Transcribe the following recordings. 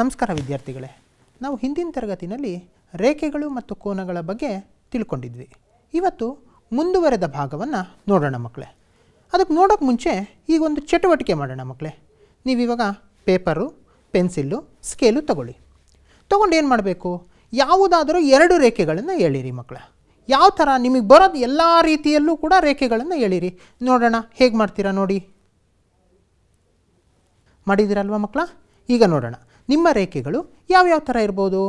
ನಮಸ್ಕಾರ ವಿದ್ಯಾರ್ಥಿಗಳೇ ನಾವು ಹಿಂದಿನ ತರಗತಿನಲ್ಲಿ ರೇಖೆಗಳು ಮತ್ತು ಕೋನಗಳ ಬಗ್ಗೆ ತಿಳ್ಕೊಂಡಿದ್ವಿ ಇವತ್ತು ಮುಂದುವರೆದ ಭಾಗವನ್ನು ನೋಡೋಣ ಮಕ್ಕಳೇ ಅದಕ್ಕೆ ನೋಡೋಕೆ ಮುಂಚೆ ಈಗ ಒಂದು ಚಟುವಟಿಕೆ ಮಾಡೋಣ ಮಕ್ಕಳೇ ನೀವಿವಾಗ ಪೇಪರು ಪೆನ್ಸಿಲ್ಲು ಸ್ಕೇಲು ತಗೊಳ್ಳಿ ತೊಗೊಂಡು ಏನು ಮಾಡಬೇಕು ಯಾವುದಾದರೂ ಎರಡು ರೇಖೆಗಳನ್ನು ಹೇಳಿರಿ ಮಕ್ಕಳ ಯಾವ ಥರ ನಿಮಗೆ ಬರೋದು ಎಲ್ಲ ರೀತಿಯಲ್ಲೂ ಕೂಡ ರೇಖೆಗಳನ್ನು ಹೇಳಿರಿ ನೋಡೋಣ ಹೇಗೆ ಮಾಡ್ತೀರಾ ನೋಡಿ ಮಾಡಿದ್ದೀರಲ್ವ ಮಕ್ಕಳ ಈಗ ನೋಡೋಣ ನಿಮ್ಮ ರೇಖೆಗಳು ಯಾವ್ಯಾವ ಥರ ಇರ್ಬೋದು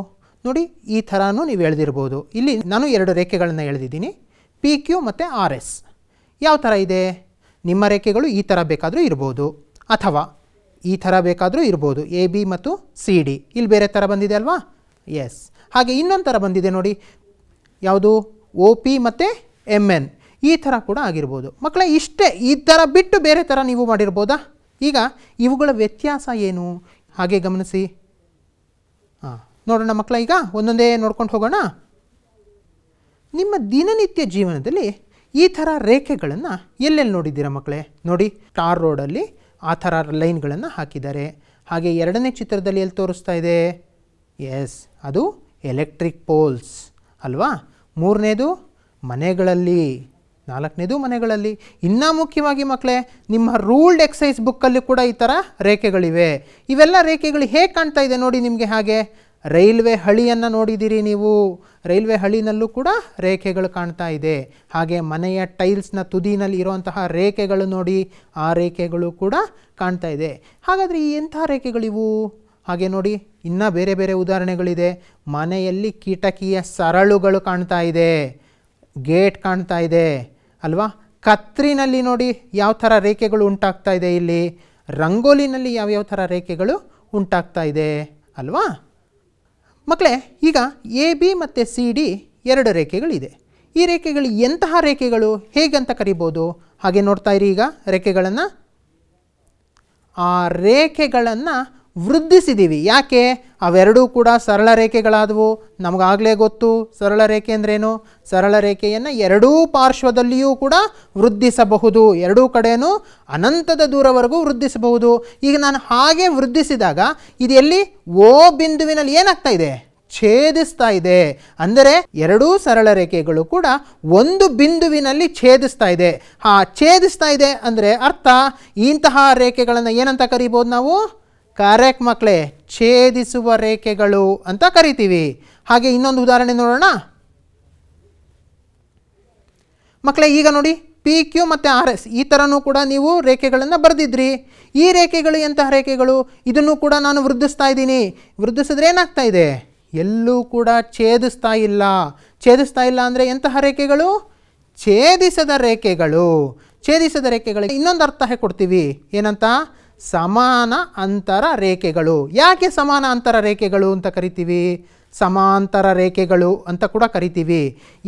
ನೋಡಿ ಈ ಥರನೂ ನೀವು ಎಳೆದಿರ್ಬೋದು ಇಲ್ಲಿ ನಾನು ಎರಡು ರೇಖೆಗಳನ್ನು ಎಳೆದಿದ್ದೀನಿ ಪಿ ಕ್ಯೂ ಮತ್ತು ಆರ್ ಎಸ್ ಯಾವ ಥರ ಇದೆ ನಿಮ್ಮ ರೇಖೆಗಳು ಈ ಥರ ಬೇಕಾದರೂ ಇರ್ಬೋದು ಅಥವಾ ಈ ಥರ ಬೇಕಾದರೂ ಇರ್ಬೋದು ಎ ಬಿ ಮತ್ತು ಸಿ ಡಿ ಇಲ್ಲಿ ಬೇರೆ ಥರ ಬಂದಿದೆ ಅಲ್ವಾ ಎಸ್ ಹಾಗೆ ಇನ್ನೊಂದು ಥರ ಬಂದಿದೆ ನೋಡಿ ಯಾವುದು ಒ ಪಿ ಮತ್ತು ಎಮ್ ಎನ್ ಈ ಥರ ಕೂಡ ಆಗಿರ್ಬೋದು ಮಕ್ಕಳ ಇಷ್ಟೇ ಈ ಥರ ಬಿಟ್ಟು ಬೇರೆ ಥರ ನೀವು ಮಾಡಿರ್ಬೋದಾ ಈಗ ಇವುಗಳ ವ್ಯತ್ಯಾಸ ಏನು ಹಾಗೆ ಗಮನಿಸಿ ಹಾಂ ನೋಡೋಣ ಮಕ್ಕಳ ಈಗ ಒಂದೊಂದೇ ನೋಡ್ಕೊಂಡು ಹೋಗೋಣ ನಿಮ್ಮ ದಿನನಿತ್ಯ ಜೀವನದಲ್ಲಿ ಈ ಥರ ರೇಖೆಗಳನ್ನು ಎಲ್ಲೆಲ್ಲಿ ನೋಡಿದ್ದೀರಾ ಮಕ್ಕಳೇ ನೋಡಿ ಟಾರ್ ರೋಡಲ್ಲಿ ಆ ಥರ ಲೈನ್ಗಳನ್ನು ಹಾಕಿದ್ದಾರೆ ಹಾಗೆ ಎರಡನೇ ಚಿತ್ರದಲ್ಲಿ ಎಲ್ಲಿ ತೋರಿಸ್ತಾ ಇದೆ ಎಸ್ ಅದು ಎಲೆಕ್ಟ್ರಿಕ್ ಪೋಲ್ಸ್ ಅಲ್ವಾ ಮೂರನೇದು ಮನೆಗಳಲ್ಲಿ ನಾಲ್ಕನೇದು ಮನೆಗಳಲ್ಲಿ ಇನ್ನೂ ಮುಖ್ಯವಾಗಿ ಮಕ್ಕಳೇ ನಿಮ್ಮ ರೂಲ್ಡ್ ಎಕ್ಸೈಸ್ ಬುಕ್ಕಲ್ಲಿ ಕೂಡ ಈ ಥರ ರೇಖೆಗಳಿವೆ ಇವೆಲ್ಲ ರೇಖೆಗಳು ಹೇಗೆ ಕಾಣ್ತಾ ಇದೆ ನೋಡಿ ನಿಮಗೆ ಹಾಗೆ ರೈಲ್ವೆ ಹಳಿಯನ್ನು ನೋಡಿದ್ದೀರಿ ನೀವು ರೈಲ್ವೆ ಹಳಿನಲ್ಲೂ ಕೂಡ ರೇಖೆಗಳು ಕಾಣ್ತಾ ಇದೆ ಹಾಗೆ ಮನೆಯ ಟೈಲ್ಸ್ನ ತುದಿನಲ್ಲಿ ಇರುವಂತಹ ರೇಖೆಗಳು ನೋಡಿ ಆ ರೇಖೆಗಳು ಕೂಡ ಕಾಣ್ತಾ ಇದೆ ಹಾಗಾದರೆ ಈ ಎಂಥ ರೇಖೆಗಳಿವು ಹಾಗೆ ನೋಡಿ ಇನ್ನೂ ಬೇರೆ ಬೇರೆ ಉದಾಹರಣೆಗಳಿದೆ ಮನೆಯಲ್ಲಿ ಕಿಟಕಿಯ ಸರಳುಗಳು ಕಾಣ್ತಾ ಇದೆ ಗೇಟ್ ಕಾಣ್ತಾ ಇದೆ ಅಲ್ವಾ ಕತ್ರಿನಲ್ಲಿ ನೋಡಿ ಯಾವ ಥರ ರೇಖೆಗಳು ಉಂಟಾಗ್ತಾ ಇದೆ ಇಲ್ಲಿ ರಂಗೋಲಿನಲ್ಲಿ ಯಾವ್ಯಾವ ಥರ ರೇಖೆಗಳು ಉಂಟಾಗ್ತಾ ಇದೆ ಅಲ್ವಾ ಮಕ್ಕಳೇ ಈಗ ಎ ಬಿ ಮತ್ತು ಸಿ ಡಿ ಎರಡು ರೇಖೆಗಳಿದೆ ಈ ರೇಖೆಗಳು ಎಂತಹ ರೇಖೆಗಳು ಹೇಗಂತ ಕರಿಬೋದು ಹಾಗೆ ನೋಡ್ತಾ ಇರಿ ಈಗ ರೇಖೆಗಳನ್ನು ಆ ರೇಖೆಗಳನ್ನು ವೃದ್ಧಿಸಿದ್ದೀವಿ ಯಾಕೆ ಅವೆರಡೂ ಕೂಡ ಸರಳ ರೇಖೆಗಳಾದವು ನಮಗಾಗಲೇ ಗೊತ್ತು ಸರಳ ರೇಖೆ ಅಂದ್ರೇನು ಸರಳ ರೇಖೆಯನ್ನು ಎರಡೂ ಪಾರ್ಶ್ವದಲ್ಲಿಯೂ ಕೂಡ ವೃದ್ಧಿಸಬಹುದು ಎರಡೂ ಕಡೆಯೂ ಅನಂತದ ದೂರವರೆಗೂ ವೃದ್ಧಿಸಬಹುದು ಈಗ ನಾನು ಹಾಗೆ ವೃದ್ಧಿಸಿದಾಗ ಇದು ಎಲ್ಲಿ ಓ ಬಿಂದುವಿನಲ್ಲಿ ಏನಾಗ್ತಾ ಇದೆ ಛೇದಿಸ್ತಾ ಇದೆ ಅಂದರೆ ಎರಡೂ ಸರಳ ರೇಖೆಗಳು ಕೂಡ ಒಂದು ಬಿಂದುವಿನಲ್ಲಿ ಛೇದಿಸ್ತಾ ಇದೆ ಆ ಛೇದಿಸ್ತಾ ಇದೆ ಅಂದರೆ ಅರ್ಥ ಇಂತಹ ರೇಖೆಗಳನ್ನು ಏನಂತ ಕರಿಬೋದು ನಾವು ಕರೆಕ್ಟ್ ಮಕ್ಕಳೇ ಛೇದಿಸುವ ರೇಖೆಗಳು ಅಂತ ಕರಿತೀವಿ ಹಾಗೆ ಇನ್ನೊಂದು ಉದಾಹರಣೆ ನೋಡೋಣ ಮಕ್ಕಳೇ ಈಗ ನೋಡಿ ಪಿ ಕ್ಯೂ ಮತ್ತು ಆರ್ ಎಸ್ ಈ ಥರನೂ ಕೂಡ ನೀವು ರೇಖೆಗಳನ್ನು ಬರೆದಿದ್ರಿ ಈ ರೇಖೆಗಳು ಎಂತಹ ರೇಖೆಗಳು ಇದನ್ನು ಕೂಡ ನಾನು ವೃದ್ಧಿಸ್ತಾ ಇದ್ದೀನಿ ವೃದ್ಧಿಸಿದ್ರೆ ಏನಾಗ್ತಾ ಇದೆ ಎಲ್ಲೂ ಕೂಡ ಛೇದಿಸ್ತಾ ಇಲ್ಲ ಛೇದಿಸ್ತಾ ಇಲ್ಲ ಅಂದರೆ ಎಂತಹ ರೇಖೆಗಳು ಛೇದಿಸದ ರೇಖೆಗಳು ಛೇದಿಸದ ರೇಖೆಗಳಿಗೆ ಇನ್ನೊಂದು ಅರ್ಥ ಕೊಡ್ತೀವಿ ಏನಂತ ಸಮಾನ ಅಂತರ ರೇಖೆಗಳು ಯಾಕೆ ಸಮಾನ ಅಂತರ ರೇಖೆಗಳು ಅಂತ ಕರಿತೀವಿ ಸಮಾಂತರ ರೇಖೆಗಳು ಅಂತ ಕೂಡ ಕರಿತೀವಿ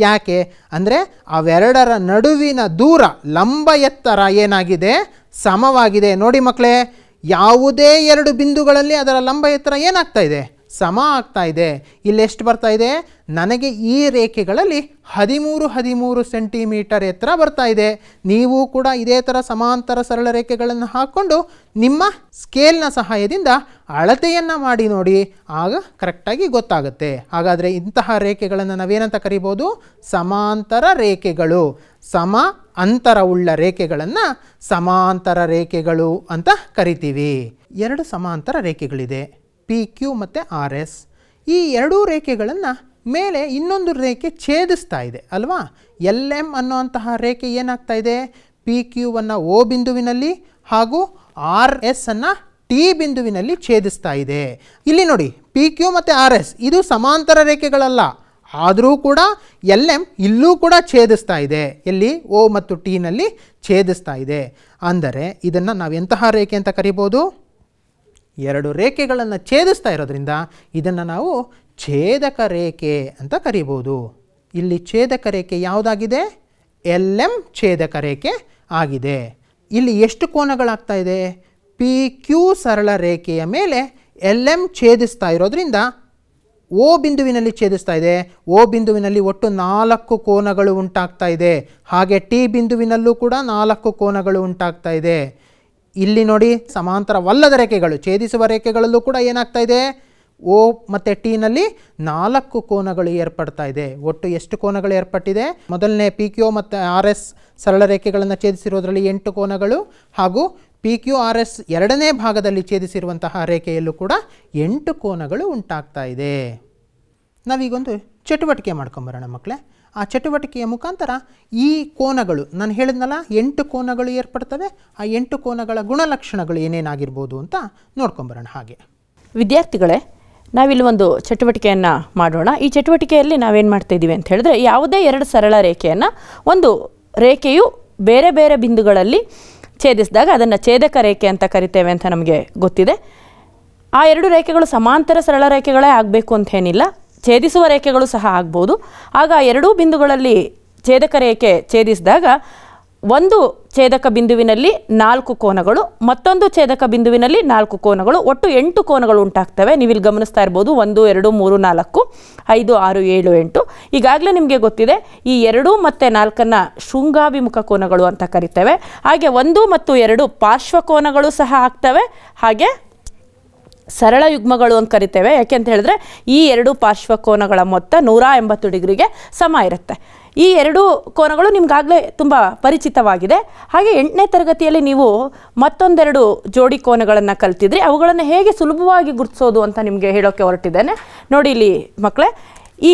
ಯಾಕೆ ಅಂದರೆ ಅವೆರಡರ ನಡುವಿನ ದೂರ ಲಂಬ ಎತ್ತರ ಏನಾಗಿದೆ ಸಮವಾಗಿದೆ ನೋಡಿ ಮಕ್ಕಳೇ ಯಾವುದೇ ಎರಡು ಬಿಂದುಗಳಲ್ಲಿ ಅದರ ಲಂಬ ಎತ್ತರ ಏನಾಗ್ತಾ ಇದೆ ಸಮ ಆಗ್ತಾ ಇದೆ ಇಲ್ಲಿ ಎಷ್ಟು ಬರ್ತಾ ಇದೆ ನನಗೆ ಈ ರೇಖೆಗಳಲ್ಲಿ ಹದಿಮೂರು ಹದಿಮೂರು ಸೆಂಟಿಮೀಟರ್ ಎತ್ತರ ಬರ್ತಾ ಇದೆ ನೀವು ಕೂಡ ಇದೇ ಥರ ಸಮಾಂತರ ಸರಳ ರೇಖೆಗಳನ್ನು ಹಾಕ್ಕೊಂಡು ನಿಮ್ಮ ಸ್ಕೇಲ್ನ ಸಹಾಯದಿಂದ ಅಳತೆಯನ್ನು ಮಾಡಿ ನೋಡಿ ಆಗ ಕರೆಕ್ಟಾಗಿ ಗೊತ್ತಾಗುತ್ತೆ ಹಾಗಾದರೆ ಇಂತಹ ರೇಖೆಗಳನ್ನು ನಾವೇನಂತ ಕರಿಬೋದು ಸಮಾಂತರ ರೇಖೆಗಳು ಸಮ ಅಂತರವುಳ್ಳ ರೇಖೆಗಳನ್ನು ಸಮಾಂತರ ರೇಖೆಗಳು ಅಂತ ಕರಿತೀವಿ ಎರಡು ಸಮಾಂತರ ರೇಖೆಗಳಿದೆ ಪಿ ಕ್ಯೂ ಮತ್ತು ಆರ್ ಎಸ್ ಈ ಎರಡೂ ರೇಖೆಗಳನ್ನು ಮೇಲೆ ಇನ್ನೊಂದು ರೇಖೆ ಛೇದಿಸ್ತಾ ಇದೆ ಅಲ್ವಾ ಎಲ್ ಎಮ್ ಅನ್ನುವಂತಹ ರೇಖೆ ಏನಾಗ್ತಾ ಇದೆ ಪಿ ಕ್ಯೂವನ್ನು ಓ ಬಿಂದುವಿನಲ್ಲಿ ಹಾಗೂ ಆರ್ ಎಸ್ ಅನ್ನು ಟಿ ಬಿಂದುವಿನಲ್ಲಿ ಛೇದಿಸ್ತಾ ಇದೆ ಇಲ್ಲಿ ನೋಡಿ ಪಿ ಕ್ಯೂ ಮತ್ತು ಆರ್ ಎಸ್ ಇದು ಸಮಾಂತರ ರೇಖೆಗಳಲ್ಲ ಆದರೂ ಕೂಡ ಎಲ್ ಎಮ್ ಇಲ್ಲೂ ಕೂಡ ಛೇದಿಸ್ತಾ ಇದೆ ಎಲ್ಲಿ ಓ ಮತ್ತು ಟಿನಲ್ಲಿ ಛೇದಿಸ್ತಾ ಇದೆ ಅಂದರೆ ಇದನ್ನು ನಾವು ಎಂತಹ ರೇಖೆ ಅಂತ ಕರಿಬೋದು ಎರಡು ರೇಖೆಗಳನ್ನು ಛೇದಿಸ್ತಾ ಇರೋದ್ರಿಂದ ಇದನ್ನು ನಾವು ಛೇದಕ ರೇಖೆ ಅಂತ ಕರಿಬೋದು ಇಲ್ಲಿ ಛೇದಕ ರೇಖೆ ಯಾವುದಾಗಿದೆ ಎಲ್ ಎಮ್ ಛೇದಕ ರೇಖೆ ಆಗಿದೆ ಇಲ್ಲಿ ಎಷ್ಟು ಕೋನಗಳಾಗ್ತಾ ಇದೆ ಪಿ ಕ್ಯೂ ಸರಳ ರೇಖೆಯ ಮೇಲೆ ಎಲ್ ಎಮ್ ಛೇದಿಸ್ತಾ ಇರೋದ್ರಿಂದ ಓ ಬಿಂದುವಿನಲ್ಲಿ ಛೇದಿಸ್ತಾ ಇದೆ ಓ ಬಿಂದುವಿನಲ್ಲಿ ಒಟ್ಟು ನಾಲ್ಕು ಕೋನಗಳು ಉಂಟಾಗ್ತಾ ಇದೆ ಹಾಗೆ ಟಿ ಬಿಂದುವಿನಲ್ಲೂ ಕೂಡ ನಾಲ್ಕು ಕೋನಗಳು ಉಂಟಾಗ್ತಾ ಇದೆ ಇಲ್ಲಿ ನೋಡಿ ಸಮಾಂತರವಲ್ಲದ ರೇಖೆಗಳು ಛೇದಿಸುವ ರೇಖೆಗಳಲ್ಲೂ ಕೂಡ ಏನಾಗ್ತಾ ಇದೆ ಓ ಮತ್ತು ಟಿನಲ್ಲಿ ನಾಲ್ಕು ಕೋನಗಳು ಏರ್ಪಡ್ತಾ ಇದೆ ಒಟ್ಟು ಎಷ್ಟು ಕೋನಗಳು ಏರ್ಪಟ್ಟಿದೆ ಮೊದಲನೇ ಪಿ ಕ್ಯೂ ಮತ್ತು ಆರ್ ಎಸ್ ಸರಳ ರೇಖೆಗಳನ್ನು ಛೇದಿಸಿರುವುದರಲ್ಲಿ ಎಂಟು ಕೋನಗಳು ಹಾಗೂ ಪಿ ಕ್ಯೂ ಆರ್ ಎಸ್ ಎರಡನೇ ಭಾಗದಲ್ಲಿ ಛೇದಿಸಿರುವಂತಹ ರೇಖೆಯಲ್ಲೂ ಕೂಡ ಎಂಟು ಕೋನಗಳು ಉಂಟಾಗ್ತಾ ಇದೆ ನಾವೀಗೊಂದು ಚಟುವಟಿಕೆ ಮಾಡ್ಕೊಂಬರೋಣ ಮಕ್ಕಳೇ ಆ ಚಟುವಟಿಕೆಯ ಮುಖಾಂತರ ಈ ಕೋನಗಳು ನಾನು ಹೇಳಿದ್ನಲ್ಲ ಎಂಟು ಕೋನಗಳು ಏರ್ಪಡ್ತವೆ ಆ ಎಂಟು ಕೋನಗಳ ಗುಣಲಕ್ಷಣಗಳು ಏನೇನಾಗಿರ್ಬೋದು ಅಂತ ನೋಡ್ಕೊಂಬರೋಣ ಹಾಗೆ ವಿದ್ಯಾರ್ಥಿಗಳೇ ನಾವಿಲ್ಲಿ ಒಂದು ಚಟುವಟಿಕೆಯನ್ನು ಮಾಡೋಣ ಈ ಚಟುವಟಿಕೆಯಲ್ಲಿ ನಾವೇನು ಮಾಡ್ತಾ ಇದ್ದೀವಿ ಅಂತ ಹೇಳಿದ್ರೆ ಯಾವುದೇ ಎರಡು ಸರಳ ರೇಖೆಯನ್ನು ಒಂದು ರೇಖೆಯು ಬೇರೆ ಬೇರೆ ಬಿಂದುಗಳಲ್ಲಿ ಛೇದಿಸಿದಾಗ ಅದನ್ನು ಛೇದಕ ರೇಖೆ ಅಂತ ಕರಿತೇವೆ ಅಂತ ನಮಗೆ ಗೊತ್ತಿದೆ ಆ ಎರಡು ರೇಖೆಗಳು ಸಮಾಂತರ ಸರಳ ರೇಖೆಗಳೇ ಆಗಬೇಕು ಅಂತೇನಿಲ್ಲ ಛೇದಿಸುವ ರೇಖೆಗಳು ಸಹ ಆಗ್ಬೋದು ಆಗ ಎರಡೂ ಬಿಂದುಗಳಲ್ಲಿ ಛೇದಕ ರೇಖೆ ಛೇದಿಸಿದಾಗ ಒಂದು ಛೇದಕ ಬಿಂದುವಿನಲ್ಲಿ ನಾಲ್ಕು ಕೋನಗಳು ಮತ್ತೊಂದು ಛೇದಕ ಬಿಂದುವಿನಲ್ಲಿ ನಾಲ್ಕು ಕೋನಗಳು ಒಟ್ಟು ಎಂಟು ಕೋನಗಳು ಉಂಟಾಗ್ತವೆ ನೀವು ಇಲ್ಲಿ ಗಮನಿಸ್ತಾ ಇರ್ಬೋದು ಒಂದು ಎರಡು ಮೂರು ನಾಲ್ಕು ಐದು ಆರು ಏಳು ಎಂಟು ಈಗಾಗಲೇ ನಿಮಗೆ ಗೊತ್ತಿದೆ ಈ ಎರಡು ಮತ್ತು ನಾಲ್ಕನ್ನು ಶೃಂಗಾಭಿಮುಖ ಕೋನಗಳು ಅಂತ ಕರಿತೇವೆ ಹಾಗೆ ಒಂದು ಮತ್ತು ಎರಡು ಪಾರ್ಶ್ವಕೋನಗಳು ಸಹ ಆಗ್ತವೆ ಹಾಗೆ ಸರಳ ಯುಗ್ಮಗಳು ಅಂತ ಕರಿತೇವೆ ಯಾಕೆ ಅಂತ ಹೇಳಿದ್ರೆ ಈ ಎರಡು ಪಾರ್ಶ್ವಕೋನಗಳ ಮೊತ್ತ ನೂರ ಎಂಬತ್ತು ಡಿಗ್ರಿಗೆ ಸಮ ಇರುತ್ತೆ ಈ ಎರಡು ಕೋನಗಳು ನಿಮಗಾಗಲೇ ತುಂಬ ಪರಿಚಿತವಾಗಿದೆ ಹಾಗೆ ಎಂಟನೇ ತರಗತಿಯಲ್ಲಿ ನೀವು ಮತ್ತೊಂದೆರಡು ಜೋಡಿ ಕೋನಗಳನ್ನು ಕಲ್ತಿದ್ರಿ ಅವುಗಳನ್ನು ಹೇಗೆ ಸುಲಭವಾಗಿ ಗುರುತಿಸೋದು ಅಂತ ನಿಮಗೆ ಹೇಳೋಕ್ಕೆ ಹೊರಟಿದ್ದೇನೆ ನೋಡಿ ಇಲ್ಲಿ ಮಕ್ಕಳೇ ಈ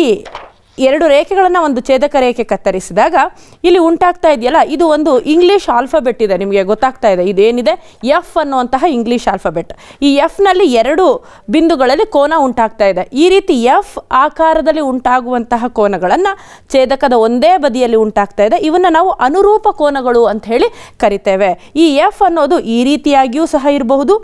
ಎರಡು ರೇಖೆಗಳನ್ನು ಒಂದು ಛೇದಕ ರೇಖೆ ಕತ್ತರಿಸಿದಾಗ ಇಲ್ಲಿ ಉಂಟಾಗ್ತಾ ಇದೆಯಲ್ಲ ಇದು ಒಂದು ಇಂಗ್ಲೀಷ್ ಆಲ್ಫಬೆಟ್ ಇದೆ ನಿಮಗೆ ಗೊತ್ತಾಗ್ತಾ ಇದೆ ಇದೇನಿದೆ ಎಫ್ ಅನ್ನುವಂತಹ ಇಂಗ್ಲೀಷ್ ಆಲ್ಫಬೆಟ್ ಈ ಎಫ್ನಲ್ಲಿ ಎರಡು ಬಿಂದುಗಳಲ್ಲಿ ಕೋನ ಉಂಟಾಗ್ತಾ ಇದೆ ಈ ರೀತಿ ಎಫ್ ಆಕಾರದಲ್ಲಿ ಉಂಟಾಗುವಂತಹ ಕೋನಗಳನ್ನು ಛೇದಕದ ಒಂದೇ ಬದಿಯಲ್ಲಿ ಉಂಟಾಗ್ತಾ ಇದೆ ಇವನ್ನು ನಾವು ಅನುರೂಪ ಕೋನಗಳು ಅಂತ ಹೇಳಿ ಕರಿತೇವೆ ಈ ಎಫ್ ಅನ್ನೋದು ಈ ರೀತಿಯಾಗಿಯೂ ಸಹ ಇರಬಹುದು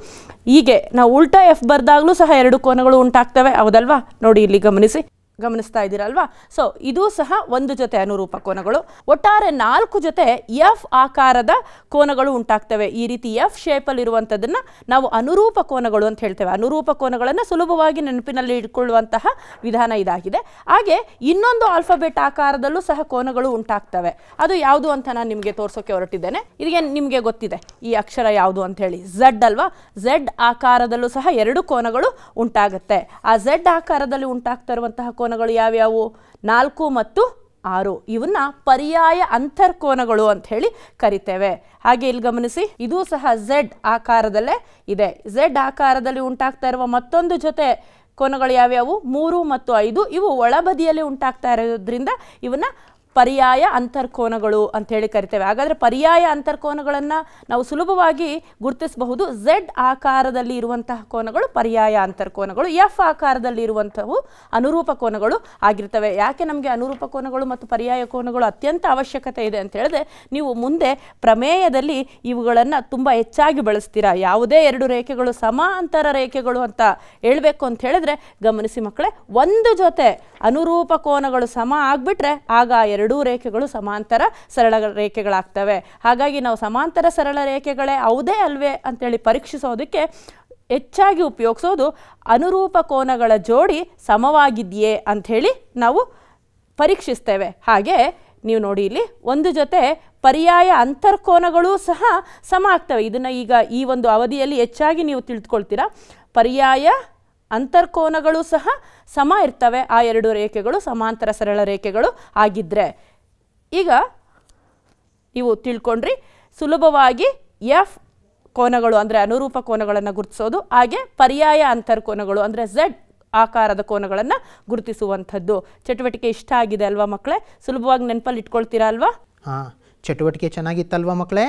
ಹೀಗೆ ನಾವು ಉಲ್ಟಾ ಎಫ್ ಬರೆದಾಗಲೂ ಸಹ ಎರಡು ಕೋನಗಳು ಉಂಟಾಗ್ತವೆ ಹೌದಲ್ವಾ ನೋಡಿ ಇಲ್ಲಿ ಗಮನಿಸಿ ಗಮನಿಸ್ತಾ ಅಲ್ವಾ ಸೊ ಇದು ಸಹ ಒಂದು ಜೊತೆ ಅನುರೂಪ ಕೋನಗಳು ಒಟ್ಟಾರೆ ನಾಲ್ಕು ಜೊತೆ ಎಫ್ ಆಕಾರದ ಕೋನಗಳು ಉಂಟಾಗ್ತವೆ ಈ ರೀತಿ ಎಫ್ ಅಲ್ಲಿ ಇರುವಂಥದ್ದನ್ನು ನಾವು ಅನುರೂಪ ಕೋನಗಳು ಅಂತ ಹೇಳ್ತೇವೆ ಅನುರೂಪ ಕೋನಗಳನ್ನು ಸುಲಭವಾಗಿ ನೆನಪಿನಲ್ಲಿ ಇಟ್ಕೊಳ್ಳುವಂತಹ ವಿಧಾನ ಇದಾಗಿದೆ ಹಾಗೆ ಇನ್ನೊಂದು ಆಲ್ಫಾಬೆಟ್ ಆಕಾರದಲ್ಲೂ ಸಹ ಕೋನಗಳು ಉಂಟಾಗ್ತವೆ ಅದು ಯಾವುದು ಅಂತ ನಾನು ನಿಮಗೆ ತೋರಿಸೋಕೆ ಹೊರಟಿದ್ದೇನೆ ಇದಕ್ಕೆ ನಿಮಗೆ ಗೊತ್ತಿದೆ ಈ ಅಕ್ಷರ ಯಾವುದು ಅಂತ ಹೇಳಿ ಝಡ್ ಅಲ್ವಾ ಝಡ್ ಆಕಾರದಲ್ಲೂ ಸಹ ಎರಡು ಕೋನಗಳು ಉಂಟಾಗುತ್ತೆ ಆ ಝಡ್ ಆಕಾರದಲ್ಲಿ ಉಂಟಾಗ್ತಾ ಇರುವಂತಹ ಕೋನ ಅಂತರ್ಕೋನಗಳು ಯಾವ್ಯಾವು ನಾಲ್ಕು ಮತ್ತು ಆರು ಇವನ್ನ ಪರ್ಯಾಯ ಅಂತರ್ಕೋನಗಳು ಅಂತ ಹೇಳಿ ಕರಿತೇವೆ ಹಾಗೆ ಇಲ್ಲಿ ಗಮನಿಸಿ ಇದು ಸಹ ಝೆಡ್ ಆಕಾರದಲ್ಲೇ ಇದೆ ಝೆಡ್ ಆಕಾರದಲ್ಲಿ ಉಂಟಾಗ್ತಾ ಇರುವ ಮತ್ತೊಂದು ಜೊತೆ ಕೋನಗಳು ಯಾವ್ಯಾವು ಮೂರು ಮತ್ತು ಐದು ಇವು ಒಳಬದಿಯಲ್ಲಿ ಉಂಟಾಗ್ತಾ ಇರೋದ್ರಿಂದ ಇವನ್ನ ಪರ್ಯಾಯ ಅಂತರ್ಕೋನಗಳು ಅಂತ ಹೇಳಿ ಕರಿತೇವೆ ಹಾಗಾದರೆ ಪರ್ಯಾಯ ಅಂತರ್ಕೋನಗಳನ್ನು ನಾವು ಸುಲಭವಾಗಿ ಗುರುತಿಸಬಹುದು ಝೆಡ್ ಆಕಾರದಲ್ಲಿ ಇರುವಂತಹ ಕೋನಗಳು ಪರ್ಯಾಯ ಅಂತರ್ಕೋನಗಳು ಎಫ್ ಆಕಾರದಲ್ಲಿ ಇರುವಂತಹವು ಅನುರೂಪ ಕೋನಗಳು ಆಗಿರ್ತವೆ ಯಾಕೆ ನಮಗೆ ಅನುರೂಪ ಕೋನಗಳು ಮತ್ತು ಪರ್ಯಾಯ ಕೋನಗಳು ಅತ್ಯಂತ ಅವಶ್ಯಕತೆ ಇದೆ ಅಂತ ಹೇಳಿದ್ರೆ ನೀವು ಮುಂದೆ ಪ್ರಮೇಯದಲ್ಲಿ ಇವುಗಳನ್ನು ತುಂಬ ಹೆಚ್ಚಾಗಿ ಬಳಸ್ತೀರಾ ಯಾವುದೇ ಎರಡು ರೇಖೆಗಳು ಸಮಾಂತರ ರೇಖೆಗಳು ಅಂತ ಹೇಳಬೇಕು ಅಂತ ಹೇಳಿದ್ರೆ ಗಮನಿಸಿ ಮಕ್ಕಳೇ ಒಂದು ಜೊತೆ ಅನುರೂಪ ಕೋನಗಳು ಸಮ ಆಗಿಬಿಟ್ರೆ ಆಗ ಎರಡು ಎರಡೂ ರೇಖೆಗಳು ಸಮಾಂತರ ಸರಳ ರೇಖೆಗಳಾಗ್ತವೆ ಹಾಗಾಗಿ ನಾವು ಸಮಾಂತರ ಸರಳ ರೇಖೆಗಳೇ ಹೌದೇ ಅಲ್ವೇ ಅಂತೇಳಿ ಪರೀಕ್ಷಿಸೋದಕ್ಕೆ ಹೆಚ್ಚಾಗಿ ಉಪಯೋಗಿಸೋದು ಅನುರೂಪ ಕೋನಗಳ ಜೋಡಿ ಸಮವಾಗಿದೆಯೇ ಅಂಥೇಳಿ ನಾವು ಪರೀಕ್ಷಿಸ್ತೇವೆ ಹಾಗೆ ನೀವು ನೋಡಿ ಇಲ್ಲಿ ಒಂದು ಜೊತೆ ಪರ್ಯಾಯ ಅಂತರ್ಕೋನಗಳು ಸಹ ಸಮ ಆಗ್ತವೆ ಇದನ್ನು ಈಗ ಈ ಒಂದು ಅವಧಿಯಲ್ಲಿ ಹೆಚ್ಚಾಗಿ ನೀವು ತಿಳಿದುಕೊಳ್ತೀರಾ ಪರ್ಯಾಯ ಅಂತರ್ಕೋನಗಳು ಸಹ ಸಮ ಇರ್ತವೆ ಆ ಎರಡು ರೇಖೆಗಳು ಸಮಾಂತರ ಸರಳ ರೇಖೆಗಳು ಆಗಿದ್ದರೆ ಈಗ ನೀವು ತಿಳ್ಕೊಂಡ್ರಿ ಸುಲಭವಾಗಿ ಎಫ್ ಕೋನಗಳು ಅಂದರೆ ಅನುರೂಪ ಕೋನಗಳನ್ನು ಗುರುತಿಸೋದು ಹಾಗೆ ಪರ್ಯಾಯ ಅಂತರ್ಕೋನಗಳು ಅಂದರೆ ಝಡ್ ಆಕಾರದ ಕೋನಗಳನ್ನು ಗುರುತಿಸುವಂಥದ್ದು ಚಟುವಟಿಕೆ ಇಷ್ಟ ಆಗಿದೆ ಅಲ್ವಾ ಮಕ್ಕಳೇ ಸುಲಭವಾಗಿ ನೆನಪಲ್ಲಿ ಇಟ್ಕೊಳ್ತೀರಾ ಅಲ್ವಾ ಹಾಂ ಚಟುವಟಿಕೆ ಚೆನ್ನಾಗಿತ್ತಲ್ವಾ ಮಕ್ಕಳೇ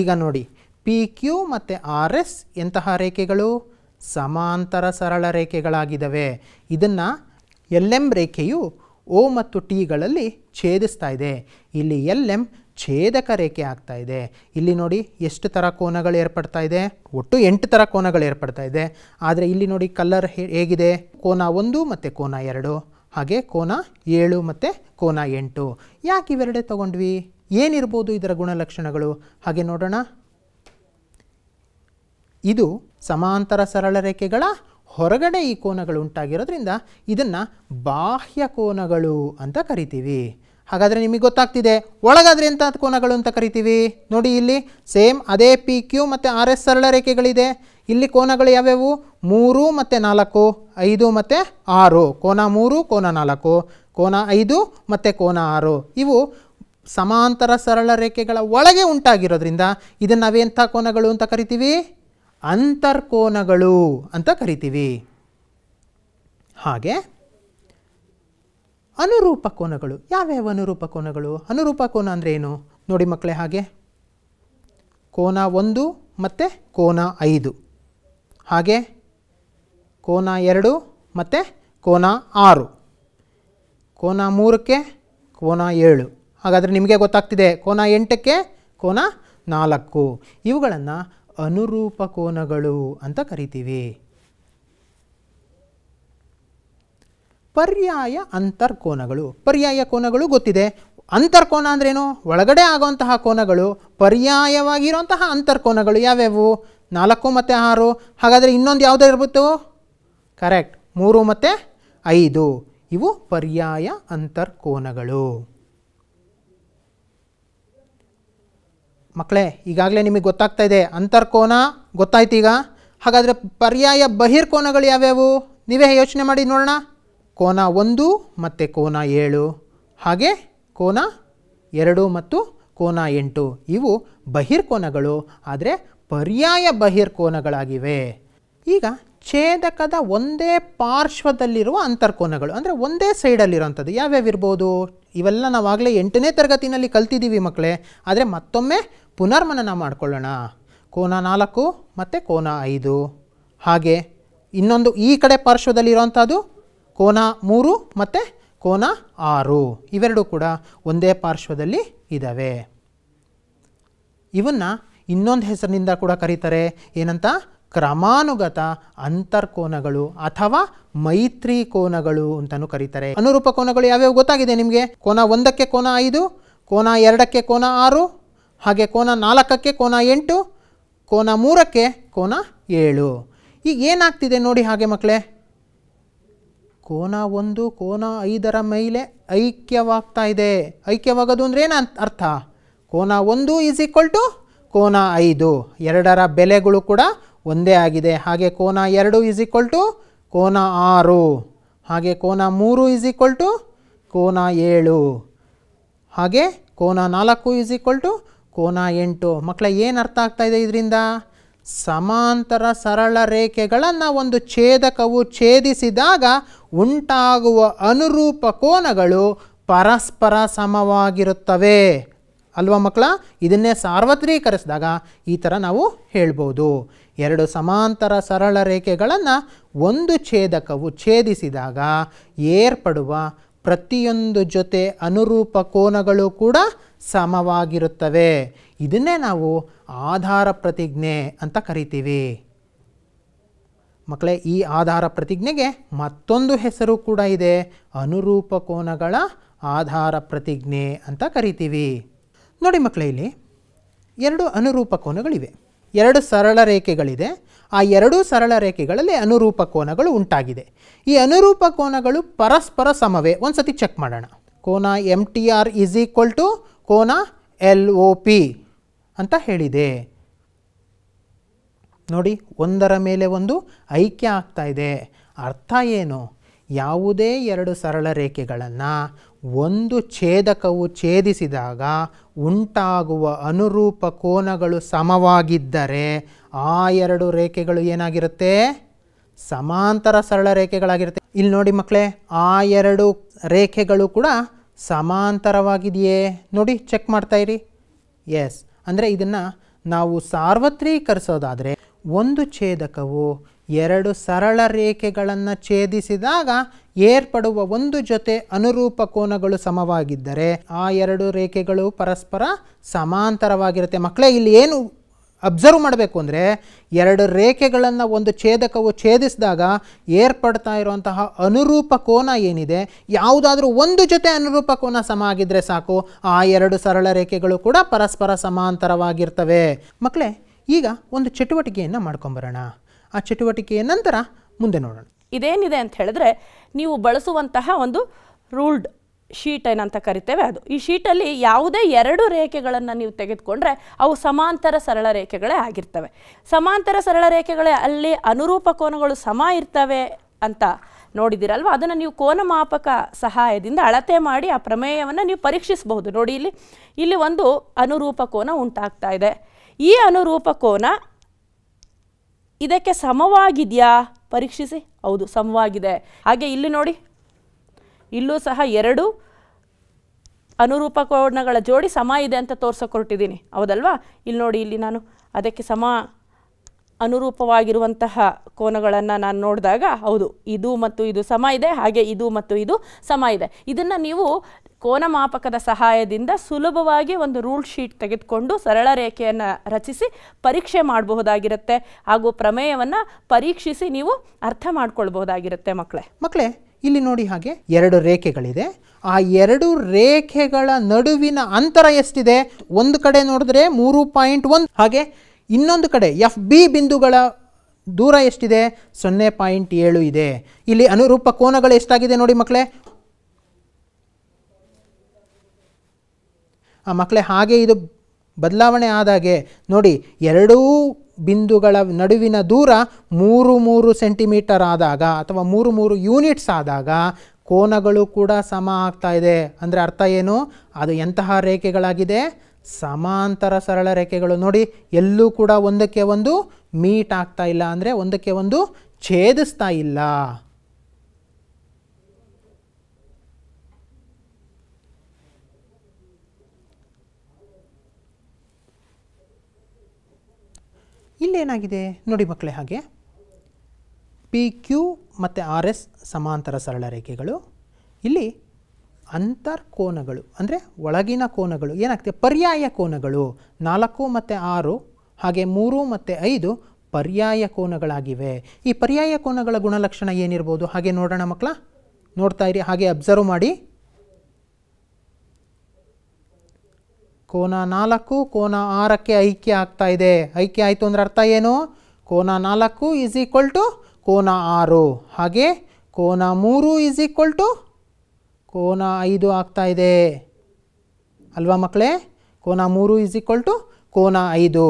ಈಗ ನೋಡಿ ಪಿ ಕ್ಯೂ ಮತ್ತು ಆರ್ ಎಸ್ ಎಂತಹ ರೇಖೆಗಳು ಸಮಾಂತರ ಸರಳ ರೇಖೆಗಳಾಗಿದ್ದಾವೆ ಇದನ್ನು ಎಲ್ ಎಂ ರೇಖೆಯು ಓ ಮತ್ತು ಟಿಗಳಲ್ಲಿ ಛೇದಿಸ್ತಾ ಇದೆ ಇಲ್ಲಿ ಎಲ್ ಎಂ ಛೇದಕ ರೇಖೆ ಆಗ್ತಾ ಇದೆ ಇಲ್ಲಿ ನೋಡಿ ಎಷ್ಟು ಥರ ಕೋನಗಳು ಏರ್ಪಡ್ತಾ ಇದೆ ಒಟ್ಟು ಎಂಟು ಥರ ಕೋನಗಳು ಏರ್ಪಡ್ತಾ ಇದೆ ಆದರೆ ಇಲ್ಲಿ ನೋಡಿ ಕಲರ್ ಹೇಗಿದೆ ಕೋನ ಒಂದು ಮತ್ತು ಕೋನ ಎರಡು ಹಾಗೆ ಕೋನ ಏಳು ಮತ್ತು ಕೋನ ಎಂಟು ಯಾಕೆ ಇವೆರಡೇ ತೊಗೊಂಡ್ವಿ ಏನಿರ್ಬೋದು ಇದರ ಗುಣಲಕ್ಷಣಗಳು ಹಾಗೆ ನೋಡೋಣ ಇದು ಸಮಾಂತರ ಸರಳ ರೇಖೆಗಳ ಹೊರಗಡೆ ಈ ಕೋನಗಳು ಉಂಟಾಗಿರೋದ್ರಿಂದ ಇದನ್ನು ಬಾಹ್ಯ ಕೋನಗಳು ಅಂತ ಕರಿತೀವಿ ಹಾಗಾದರೆ ನಿಮಗೆ ಗೊತ್ತಾಗ್ತಿದೆ ಒಳಗಾದರೆ ಎಂಥ ಕೋನಗಳು ಅಂತ ಕರಿತೀವಿ ನೋಡಿ ಇಲ್ಲಿ ಸೇಮ್ ಅದೇ ಪಿ ಕ್ಯೂ ಮತ್ತು ಆರ್ ಎಸ್ ಸರಳ ರೇಖೆಗಳಿದೆ ಇಲ್ಲಿ ಕೋನಗಳು ಯಾವ್ಯಾವು ಮೂರು ಮತ್ತು ನಾಲ್ಕು ಐದು ಮತ್ತು ಆರು ಕೋನ ಮೂರು ಕೋನ ನಾಲ್ಕು ಕೋನ ಐದು ಮತ್ತು ಕೋನ ಆರು ಇವು ಸಮಾಂತರ ಸರಳ ರೇಖೆಗಳ ಒಳಗೆ ಉಂಟಾಗಿರೋದ್ರಿಂದ ಇದನ್ನು ನಾವೆಂಥ ಕೋನಗಳು ಅಂತ ಕರಿತೀವಿ ಅಂತರ್ಕೋನಗಳು ಅಂತ ಕರಿತೀವಿ ಹಾಗೆ ಅನುರೂಪ ಕೋನಗಳು ಯಾವ್ಯಾವ ಅನುರೂಪ ಕೋನಗಳು ಅನುರೂಪ ಕೋನ ಅಂದರೆ ಏನು ನೋಡಿ ಮಕ್ಕಳೇ ಹಾಗೆ ಕೋನ ಒಂದು ಮತ್ತು ಕೋನ ಐದು ಹಾಗೆ ಕೋನ ಎರಡು ಮತ್ತು ಕೋನ ಆರು ಕೋನ ಮೂರಕ್ಕೆ ಕೋನ ಏಳು ಹಾಗಾದರೆ ನಿಮಗೆ ಗೊತ್ತಾಗ್ತಿದೆ ಕೋನ ಎಂಟಕ್ಕೆ ಕೋನ ನಾಲ್ಕು ಇವುಗಳನ್ನು ಅನುರೂಪ ಕೋನಗಳು ಅಂತ ಕರಿತೀವಿ ಪರ್ಯಾಯ ಅಂತರ್ಕೋನಗಳು ಪರ್ಯಾಯ ಕೋನಗಳು ಗೊತ್ತಿದೆ ಅಂತರ್ಕೋನ ಅಂದ್ರೇನು ಒಳಗಡೆ ಆಗುವಂತಹ ಕೋನಗಳು ಪರ್ಯಾಯವಾಗಿರುವಂತಹ ಅಂತರ್ಕೋನಗಳು ಯಾವ್ಯಾವು ನಾಲ್ಕು ಮತ್ತು ಆರು ಹಾಗಾದರೆ ಇನ್ನೊಂದು ಯಾವುದೇ ಇರ್ಬೋದು ಕರೆಕ್ಟ್ ಮೂರು ಮತ್ತು ಐದು ಇವು ಪರ್ಯಾಯ ಅಂತರ್ಕೋನಗಳು ಮಕ್ಕಳೇ ಈಗಾಗಲೇ ನಿಮಗೆ ಗೊತ್ತಾಗ್ತಾ ಇದೆ ಅಂತರ್ಕೋನ ಗೊತ್ತಾಯ್ತು ಈಗ ಹಾಗಾದರೆ ಪರ್ಯಾಯ ಬಹಿರ್ಕೋನಗಳು ಯಾವ್ಯಾವು ನೀವೇ ಯೋಚನೆ ಮಾಡಿ ನೋಡೋಣ ಕೋನ ಒಂದು ಮತ್ತು ಕೋನ ಏಳು ಹಾಗೆ ಕೋನ ಎರಡು ಮತ್ತು ಕೋನ ಎಂಟು ಇವು ಬಹಿರ್ಕೋನಗಳು ಆದರೆ ಪರ್ಯಾಯ ಬಹಿರ್ಕೋನಗಳಾಗಿವೆ ಈಗ ಛೇದಕದ ಒಂದೇ ಪಾರ್ಶ್ವದಲ್ಲಿರುವ ಅಂತರ್ಕೋನಗಳು ಅಂದರೆ ಒಂದೇ ಸೈಡಲ್ಲಿರೋವಂಥದ್ದು ಯಾವ್ಯಾವಿರ್ಬೋದು ಇವೆಲ್ಲ ನಾವಾಗಲೇ ಎಂಟನೇ ತರಗತಿನಲ್ಲಿ ಕಲ್ತಿದ್ದೀವಿ ಮಕ್ಕಳೇ ಆದರೆ ಮತ್ತೊಮ್ಮೆ ಪುನರ್ಮನನ ಮಾಡಿಕೊಳ್ಳೋಣ ಕೋನ ನಾಲ್ಕು ಮತ್ತು ಕೋನ ಐದು ಹಾಗೆ ಇನ್ನೊಂದು ಈ ಕಡೆ ಪಾರ್ಶ್ವದಲ್ಲಿರುವಂಥದ್ದು ಕೋನ ಮೂರು ಮತ್ತು ಕೋನ ಆರು ಇವೆರಡೂ ಕೂಡ ಒಂದೇ ಪಾರ್ಶ್ವದಲ್ಲಿ ಇದ್ದಾವೆ ಇವನ್ನು ಇನ್ನೊಂದು ಹೆಸರಿನಿಂದ ಕೂಡ ಕರೀತಾರೆ ಏನಂತ ಕ್ರಮಾನುಗತ ಅಂತರ್ಕೋನಗಳು ಅಥವಾ ಮೈತ್ರಿ ಕೋನಗಳು ಅಂತಲೂ ಕರೀತಾರೆ ಅನುರೂಪ ಕೋನಗಳು ಯಾವ್ಯಾವ ಗೊತ್ತಾಗಿದೆ ನಿಮಗೆ ಕೋನ ಒಂದಕ್ಕೆ ಕೋನ ಐದು ಕೋನ ಎರಡಕ್ಕೆ ಕೋನ ಆರು ಹಾಗೆ ಕೋನ ನಾಲ್ಕಕ್ಕೆ ಕೋನ ಎಂಟು ಕೋನ ಮೂರಕ್ಕೆ ಕೋನ ಏಳು ಈಗ ಏನಾಗ್ತಿದೆ ನೋಡಿ ಹಾಗೆ ಮಕ್ಕಳೇ ಕೋನ ಒಂದು ಕೋನ ಐದರ ಮೇಲೆ ಐಕ್ಯವಾಗ್ತಾ ಇದೆ ಐಕ್ಯವಾಗೋದು ಅಂದ್ರೆ ಏನ ಅರ್ಥ ಕೋನ ಒಂದು ಈಸ್ ಈಕ್ವಲ್ ಟು ಕೋನ ಐದು ಎರಡರ ಬೆಲೆಗಳು ಕೂಡ ಒಂದೇ ಆಗಿದೆ ಹಾಗೆ ಕೋನ ಎರಡು ಇಸ್ ಈಕ್ವಲ್ ಟು ಕೋನ ಆರು ಹಾಗೆ ಕೋನ ಮೂರು ಇಸ್ ಈಕ್ವಲ್ ಟು ಕೋನ ಏಳು ಹಾಗೆ ಕೋನ ನಾಲ್ಕು ಇಸ್ ಈಕ್ವಲ್ ಟು ಕೋನ ಎಂಟು ಮಕ್ಕಳ ಏನು ಅರ್ಥ ಆಗ್ತಾ ಇದೆ ಇದರಿಂದ ಸಮಾಂತರ ಸರಳ ರೇಖೆಗಳನ್ನು ಒಂದು ಛೇದಕವು ಛೇದಿಸಿದಾಗ ಉಂಟಾಗುವ ಅನುರೂಪ ಕೋನಗಳು ಪರಸ್ಪರ ಸಮವಾಗಿರುತ್ತವೆ ಅಲ್ವಾ ಮಕ್ಕಳ ಇದನ್ನೇ ಸಾರ್ವತ್ರೀಕರಿಸಿದಾಗ ಈ ಥರ ನಾವು ಹೇಳ್ಬೋದು ಎರಡು ಸಮಾಂತರ ಸರಳ ರೇಖೆಗಳನ್ನು ಒಂದು ಛೇದಕವು ಛೇದಿಸಿದಾಗ ಏರ್ಪಡುವ ಪ್ರತಿಯೊಂದು ಜೊತೆ ಅನುರೂಪ ಕೋನಗಳು ಕೂಡ ಸಮವಾಗಿರುತ್ತವೆ ಇದನ್ನೇ ನಾವು ಆಧಾರ ಪ್ರತಿಜ್ಞೆ ಅಂತ ಕರಿತೀವಿ ಮಕ್ಕಳೇ ಈ ಆಧಾರ ಪ್ರತಿಜ್ಞೆಗೆ ಮತ್ತೊಂದು ಹೆಸರು ಕೂಡ ಇದೆ ಅನುರೂಪ ಕೋನಗಳ ಆಧಾರ ಪ್ರತಿಜ್ಞೆ ಅಂತ ಕರಿತೀವಿ ನೋಡಿ ಮಕ್ಕಳೇ ಇಲ್ಲಿ ಎರಡು ಅನುರೂಪ ಕೋನಗಳಿವೆ ಎರಡು ಸರಳ ರೇಖೆಗಳಿದೆ ಆ ಎರಡೂ ಸರಳ ರೇಖೆಗಳಲ್ಲಿ ಅನುರೂಪ ಕೋನಗಳು ಉಂಟಾಗಿದೆ ಈ ಅನುರೂಪ ಕೋನಗಳು ಪರಸ್ಪರ ಸಮವೇ ಒಂದು ಸತಿ ಚೆಕ್ ಮಾಡೋಣ ಕೋನ M T R is equal to ಕೋನ ಎಲ್ ಒ ಪಿ ಅಂತ ಹೇಳಿದೆ ನೋಡಿ ಒಂದರ ಮೇಲೆ ಒಂದು ಐಕ್ಯ ಆಗ್ತಾ ಇದೆ ಅರ್ಥ ಏನು ಯಾವುದೇ ಎರಡು ಸರಳ ರೇಖೆಗಳನ್ನು ಒಂದು ಛೇದಕವು ಛೇದಿಸಿದಾಗ ಉಂಟಾಗುವ ಅನುರೂಪ ಕೋನಗಳು ಸಮವಾಗಿದ್ದರೆ ಆ ಎರಡು ರೇಖೆಗಳು ಏನಾಗಿರುತ್ತೆ ಸಮಾಂತರ ಸರಳ ರೇಖೆಗಳಾಗಿರುತ್ತೆ ಇಲ್ಲಿ ನೋಡಿ ಮಕ್ಕಳೇ ಆ ಎರಡು ರೇಖೆಗಳು ಕೂಡ ಸಮಾಂತರವಾಗಿದೆಯೇ ನೋಡಿ ಚೆಕ್ ಇರಿ ಎಸ್ ಅಂದರೆ ಇದನ್ನು ನಾವು ಸಾರ್ವತ್ರೀಕರಿಸೋದಾದರೆ ಒಂದು ಛೇದಕವು ಎರಡು ಸರಳ ರೇಖೆಗಳನ್ನು ಛೇದಿಸಿದಾಗ ಏರ್ಪಡುವ ಒಂದು ಜೊತೆ ಅನುರೂಪ ಕೋನಗಳು ಸಮವಾಗಿದ್ದರೆ ಆ ಎರಡು ರೇಖೆಗಳು ಪರಸ್ಪರ ಸಮಾಂತರವಾಗಿರುತ್ತೆ ಮಕ್ಕಳೇ ಇಲ್ಲಿ ಏನು ಅಬ್ಸರ್ವ್ ಮಾಡಬೇಕು ಅಂದರೆ ಎರಡು ರೇಖೆಗಳನ್ನು ಒಂದು ಛೇದಕವು ಛೇದಿಸಿದಾಗ ಏರ್ಪಡ್ತಾ ಇರುವಂತಹ ಅನುರೂಪ ಕೋನ ಏನಿದೆ ಯಾವುದಾದ್ರೂ ಒಂದು ಜೊತೆ ಅನುರೂಪ ಕೋನ ಸಮ ಆಗಿದ್ರೆ ಸಾಕು ಆ ಎರಡು ಸರಳ ರೇಖೆಗಳು ಕೂಡ ಪರಸ್ಪರ ಸಮಾಂತರವಾಗಿರ್ತವೆ ಮಕ್ಕಳೇ ಈಗ ಒಂದು ಚಟುವಟಿಕೆಯನ್ನು ಮಾಡ್ಕೊಂಬರೋಣ ಆ ಚಟುವಟಿಕೆಯ ನಂತರ ಮುಂದೆ ನೋಡೋಣ ಇದೇನಿದೆ ಅಂತ ಹೇಳಿದ್ರೆ ನೀವು ಬಳಸುವಂತಹ ಒಂದು ರೂಲ್ಡ್ ಶೀಟ್ ಏನಂತ ಕರಿತೇವೆ ಅದು ಈ ಶೀಟಲ್ಲಿ ಯಾವುದೇ ಎರಡು ರೇಖೆಗಳನ್ನು ನೀವು ತೆಗೆದುಕೊಂಡ್ರೆ ಅವು ಸಮಾಂತರ ಸರಳ ರೇಖೆಗಳೇ ಆಗಿರ್ತವೆ ಸಮಾಂತರ ಸರಳ ರೇಖೆಗಳೇ ಅಲ್ಲಿ ಅನುರೂಪ ಕೋನಗಳು ಸಮ ಇರ್ತವೆ ಅಂತ ನೋಡಿದಿರಲ್ವ ಅದನ್ನು ನೀವು ಕೋನ ಮಾಪಕ ಸಹಾಯದಿಂದ ಅಳತೆ ಮಾಡಿ ಆ ಪ್ರಮೇಯವನ್ನು ನೀವು ಪರೀಕ್ಷಿಸಬಹುದು ನೋಡಿ ಇಲ್ಲಿ ಇಲ್ಲಿ ಒಂದು ಅನುರೂಪ ಕೋನ ಉಂಟಾಗ್ತಾ ಇದೆ ಈ ಅನುರೂಪ ಕೋನ ಇದಕ್ಕೆ ಸಮವಾಗಿದೆಯಾ ಪರೀಕ್ಷಿಸಿ ಹೌದು ಸಮವಾಗಿದೆ ಹಾಗೆ ಇಲ್ಲಿ ನೋಡಿ ಇಲ್ಲೂ ಸಹ ಎರಡು ಅನುರೂಪ ಕೋಣಗಳ ಜೋಡಿ ಸಮ ಇದೆ ಅಂತ ತೋರ್ಸೋಕೆ ಹೊರಟಿದ್ದೀನಿ ಹೌದಲ್ವಾ ಇಲ್ಲಿ ನೋಡಿ ಇಲ್ಲಿ ನಾನು ಅದಕ್ಕೆ ಸಮ ಅನುರೂಪವಾಗಿರುವಂತಹ ಕೋನಗಳನ್ನು ನಾನು ನೋಡಿದಾಗ ಹೌದು ಇದು ಮತ್ತು ಇದು ಸಮ ಇದೆ ಹಾಗೆ ಇದು ಮತ್ತು ಇದು ಸಮ ಇದೆ ಇದನ್ನು ನೀವು ಕೋನಮಾಪಕದ ಸಹಾಯದಿಂದ ಸುಲಭವಾಗಿ ಒಂದು ರೂಲ್ ಶೀಟ್ ತೆಗೆದುಕೊಂಡು ಸರಳ ರೇಖೆಯನ್ನು ರಚಿಸಿ ಪರೀಕ್ಷೆ ಮಾಡಬಹುದಾಗಿರುತ್ತೆ ಹಾಗೂ ಪ್ರಮೇಯವನ್ನು ಪರೀಕ್ಷಿಸಿ ನೀವು ಅರ್ಥ ಮಾಡ್ಕೊಳ್ಬಹುದಾಗಿರುತ್ತೆ ಮಕ್ಕಳೇ ಮಕ್ಕಳೇ ಇಲ್ಲಿ ನೋಡಿ ಹಾಗೆ ಎರಡು ರೇಖೆಗಳಿದೆ ಆ ಎರಡು ರೇಖೆಗಳ ನಡುವಿನ ಅಂತರ ಎಷ್ಟಿದೆ ಒಂದು ಕಡೆ ನೋಡಿದ್ರೆ ಮೂರು ಪಾಯಿಂಟ್ ಒಂದು ಹಾಗೆ ಇನ್ನೊಂದು ಕಡೆ ಎಫ್ ಬಿ ಬಿಂದುಗಳ ದೂರ ಎಷ್ಟಿದೆ ಸೊನ್ನೆ ಪಾಯಿಂಟ್ ಏಳು ಇದೆ ಇಲ್ಲಿ ಅನುರೂಪ ಕೋನಗಳು ಎಷ್ಟಾಗಿದೆ ನೋಡಿ ಮಕ್ಕಳೇ ಆ ಮಕ್ಕಳೇ ಹಾಗೆ ಇದು ಬದಲಾವಣೆ ಆದಾಗೆ ನೋಡಿ ಎರಡೂ ಬಿಂದುಗಳ ನಡುವಿನ ದೂರ ಮೂರು ಮೂರು ಸೆಂಟಿಮೀಟರ್ ಆದಾಗ ಅಥವಾ ಮೂರು ಮೂರು ಯೂನಿಟ್ಸ್ ಆದಾಗ ಕೋನಗಳು ಕೂಡ ಸಮ ಆಗ್ತಾ ಇದೆ ಅಂದರೆ ಅರ್ಥ ಏನು ಅದು ಎಂತಹ ರೇಖೆಗಳಾಗಿದೆ ಸಮಾಂತರ ಸರಳ ರೇಖೆಗಳು ನೋಡಿ ಎಲ್ಲೂ ಕೂಡ ಒಂದಕ್ಕೆ ಒಂದು ಮೀಟ್ ಆಗ್ತಾ ಇಲ್ಲ ಅಂದರೆ ಒಂದಕ್ಕೆ ಒಂದು ಛೇದಿಸ್ತಾ ಇಲ್ಲ ಇಲ್ಲೇನಾಗಿದೆ ನೋಡಿ ಮಕ್ಕಳೇ ಹಾಗೆ ಪಿ ಕ್ಯೂ ಮತ್ತು ಆರ್ ಎಸ್ ಸಮಾಂತರ ಸರಳ ರೇಖೆಗಳು ಇಲ್ಲಿ ಅಂತರ್ಕೋನಗಳು ಅಂದರೆ ಒಳಗಿನ ಕೋನಗಳು ಏನಾಗ್ತದೆ ಪರ್ಯಾಯ ಕೋನಗಳು ನಾಲ್ಕು ಮತ್ತು ಆರು ಹಾಗೆ ಮೂರು ಮತ್ತು ಐದು ಪರ್ಯಾಯ ಕೋನಗಳಾಗಿವೆ ಈ ಪರ್ಯಾಯ ಕೋನಗಳ ಗುಣಲಕ್ಷಣ ಏನಿರ್ಬೋದು ಹಾಗೆ ನೋಡೋಣ ಮಕ್ಕಳ ನೋಡ್ತಾ ಇರಿ ಹಾಗೆ ಅಬ್ಸರ್ವ್ ಮಾಡಿ ಕೋನ ನಾಲ್ಕು ಕೋನ ಆರಕ್ಕೆ ಐಕ್ಯ ಆಗ್ತಾ ಇದೆ ಐಕ್ಯ ಆಯಿತು ಅಂದರೆ ಅರ್ಥ ಏನು ಕೋನ ನಾಲ್ಕು ಈಸ್ ಈಕ್ವಲ್ ಟು ಕೋನ ಆರು ಹಾಗೆ ಕೋನ ಮೂರು ಈಸ್ ಈಕ್ವಲ್ ಟು ಕೋನ ಐದು ಆಗ್ತಾ ಇದೆ ಅಲ್ವಾ ಮಕ್ಕಳೇ ಕೋನ ಮೂರು ಈಸ್ ಈಕ್ವಲ್ ಟು ಕೋನ ಐದು